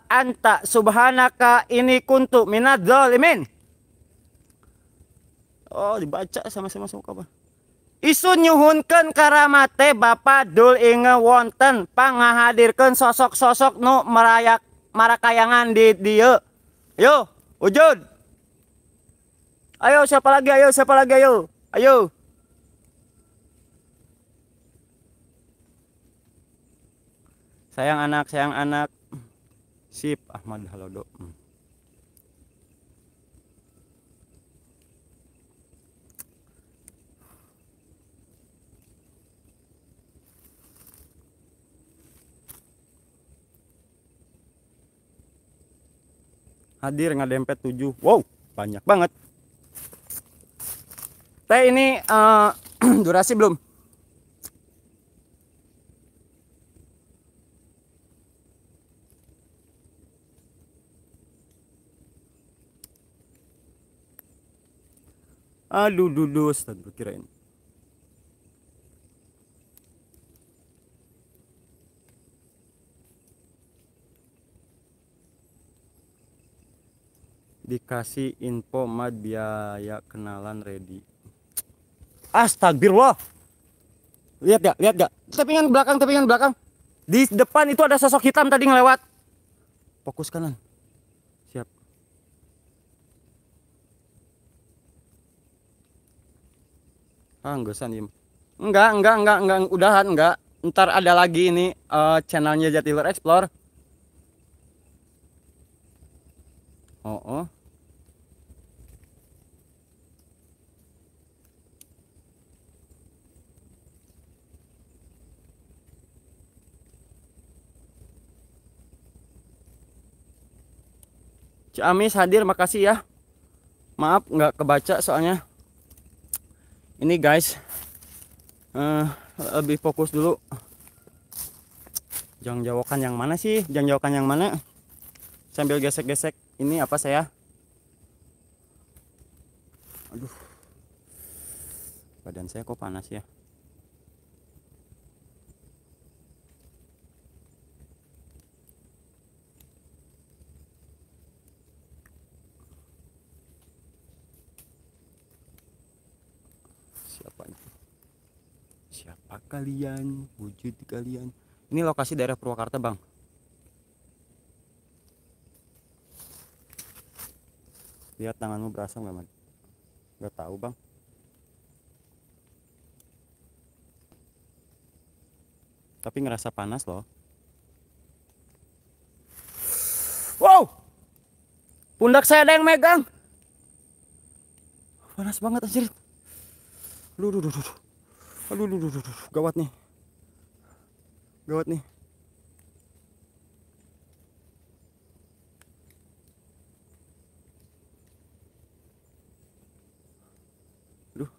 S2: anta subhanaka ini kuntu minad zalimin. Oh dibaca sama-sama sama kabar. Isun nyuhunkan karamate Bapak Dul Inge wonten pangahadirkan sosok-sosok nu merayak marakayangan di dia. Yo, wujud. Ayo siapa lagi? Ayo siapa lagi? Ayo. Ayo. Sayang anak, sayang anak. Sip Ahmad Halodo. Hmm. hadir nggak ngadempet tujuh? wow banyak banget teh ini uh, durasi belum aduh dudus tadi kirain dikasih info mad biaya kenalan ready astagfirullah lihat gak lihat gak tepingan belakang tepingan belakang di depan itu ada sosok hitam tadi ngelewat fokus kanan siap ah enggak sanim enggak enggak enggak enggak udahan enggak ntar ada lagi ini uh, channelnya Jatiler Explore Oh, oh. Ciamis hadir makasih ya maaf nggak kebaca soalnya ini guys uh, lebih fokus dulu jangan jauhkan yang mana sih jangan jauhkan yang mana sambil gesek-gesek ini apa saya aduh badan saya kok panas ya apa kalian wujud kalian ini lokasi daerah Purwakarta bang lihat tanganmu berasa nggak man nggak tahu bang tapi ngerasa panas loh wow pundak saya ada yang megang panas banget anjir duh duh duh, Aduh, aduh, aduh, aduh, gawat nih. Gawat nih. Aduh.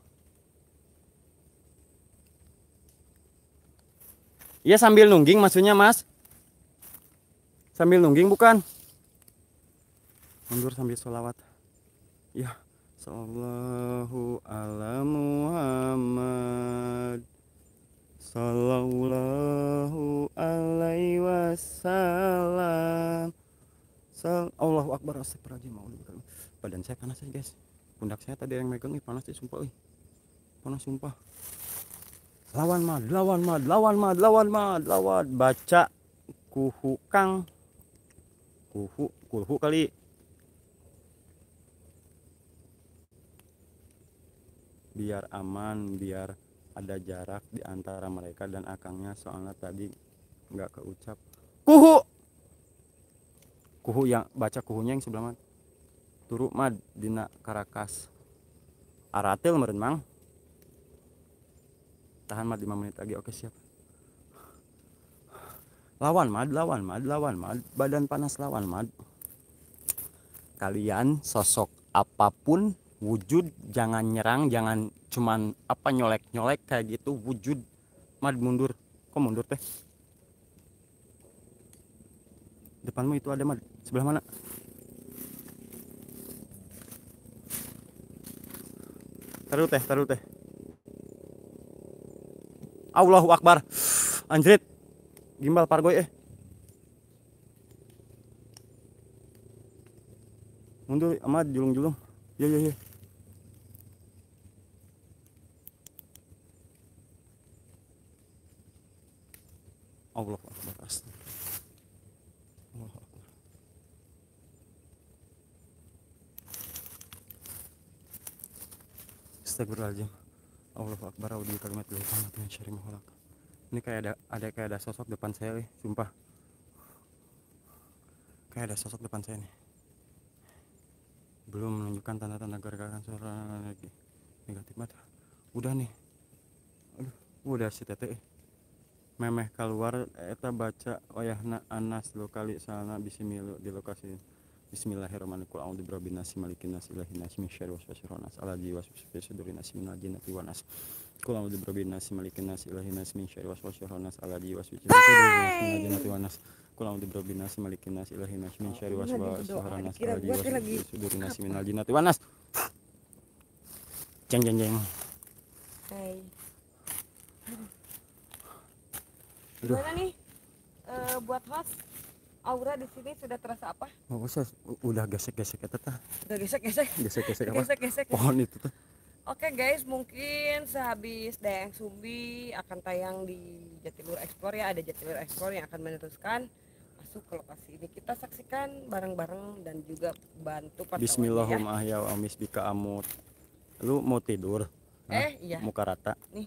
S2: Iya sambil nungging maksudnya, Mas. Sambil nungging bukan? Mundur sambil sholawat. Iya. Sallallahu ala Muhammad Sallallahu alaihi wasallam Sal Allahu Akbar Astagfirullahaladzim Badan saya panas ya guys Pundak saya tadi yang megang nih panas sih sumpah ih. Panas sumpah Lawan mad, lawan mad, lawan mad, lawan mad, lawan Baca kuhu kang Kuhu, kuhu kali biar aman biar ada jarak di antara mereka dan akangnya soalnya tadi nggak keucap kuhu kuhu yang baca kuhunya yang sebelah mana turu mad dina karakas aratil merenang tahan mad 5 menit lagi oke siap lawan mad lawan mad lawan mad badan panas lawan mad kalian sosok apapun wujud jangan nyerang jangan cuman apa nyolek nyolek kayak gitu wujud mad mundur kok mundur teh depanmu itu ada mad sebelah mana taruh teh taruh teh Allahu Akbar anjrit gimbal pargoy eh mundur amat julung-julung yo yo yo Allah Akbar Allah Akbar Astagfirullahaladzim Allah Akbar Audi kalimat dulu ini kayak ada ada kayak ada sosok depan saya nih eh, sumpah kayak ada sosok depan saya nih belum menunjukkan tanda-tanda gerakan suara lagi negatif mata udah nih aduh udah si teteh eh memeh keluar eta baca oyahna anas lo kali sana Bismillah di lokasi Bismillahirrahmanirrahim. A'udzu birabbi malikin nas ilahin nas min syarri waswasil khannas. Ala jiwa fi sudurin nas min jinnati wan nas. Qul a'udzu birabbi nas malikin nas ilahin nas min syarri waswasil khannas. Ala jiwa fi sudurin nas min jinnati wan nas. Qul a'udzu birabbi nas malikin nas nas min syarri waswasil khannas. Ala jiwa nas min nas. Jeng jeng jeng. Hai. gimana nih
S1: e, buat host aura di sini sudah terasa apa?
S2: Oh, usah, oh, udah gesek-gesek ya teteh.
S1: Udah gesek-gesek. Gesek-gesek apa? Gesek-gesek. Pohon itu tuh. Oke guys, mungkin sehabis Dayang Sumbi akan tayang di Jatilur Ekspor ya. Ada Jatilur Ekspor yang akan meneruskan masuk ke lokasi ini. Kita saksikan bareng-bareng dan juga bantu Bismillahumma
S2: ya. ya Lu mau tidur?
S1: Eh, Hah? iya. Muka rata. Nih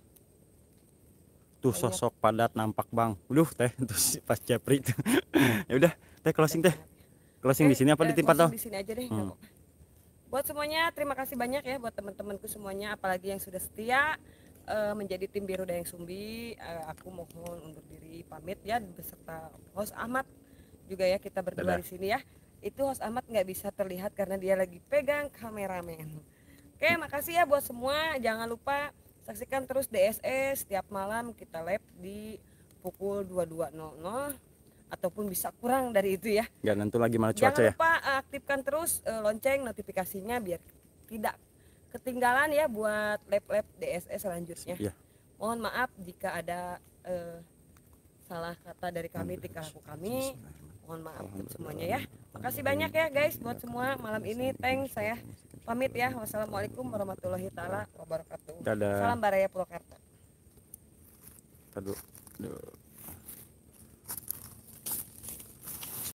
S2: tuh sosok padat nampak bang lu teh itu pas Japri itu ya udah teh closing teh closing eh, eh, di sini apa di tempat toh di sini aja deh hmm.
S1: buat semuanya terima kasih banyak ya buat teman-temanku semuanya apalagi yang sudah setia uh, menjadi tim biru dayang sumbi uh, aku mohon undur diri pamit ya beserta host Ahmad juga ya kita berdua Dadah. di sini ya itu host Ahmad nggak bisa terlihat karena dia lagi pegang kameramen oke makasih ya buat semua jangan lupa Saksikan terus DSE setiap malam kita live di pukul 22.00 ataupun bisa kurang dari itu ya.
S2: Ya nentu lagi mana cuaca Jangan ya.
S1: lupa ya. aktifkan terus eh, lonceng notifikasinya biar tidak ketinggalan ya buat lab-lab DSE selanjutnya. Ya. Mohon maaf jika ada uh, salah kata dari kami tika laku kami mohon maaf untuk semuanya ya makasih banyak ya guys buat semua malam ini thanks saya pamit ya wassalamualaikum warahmatullahi taala wabarakatuh Dadah. salam baraya Purwakarta Aduh.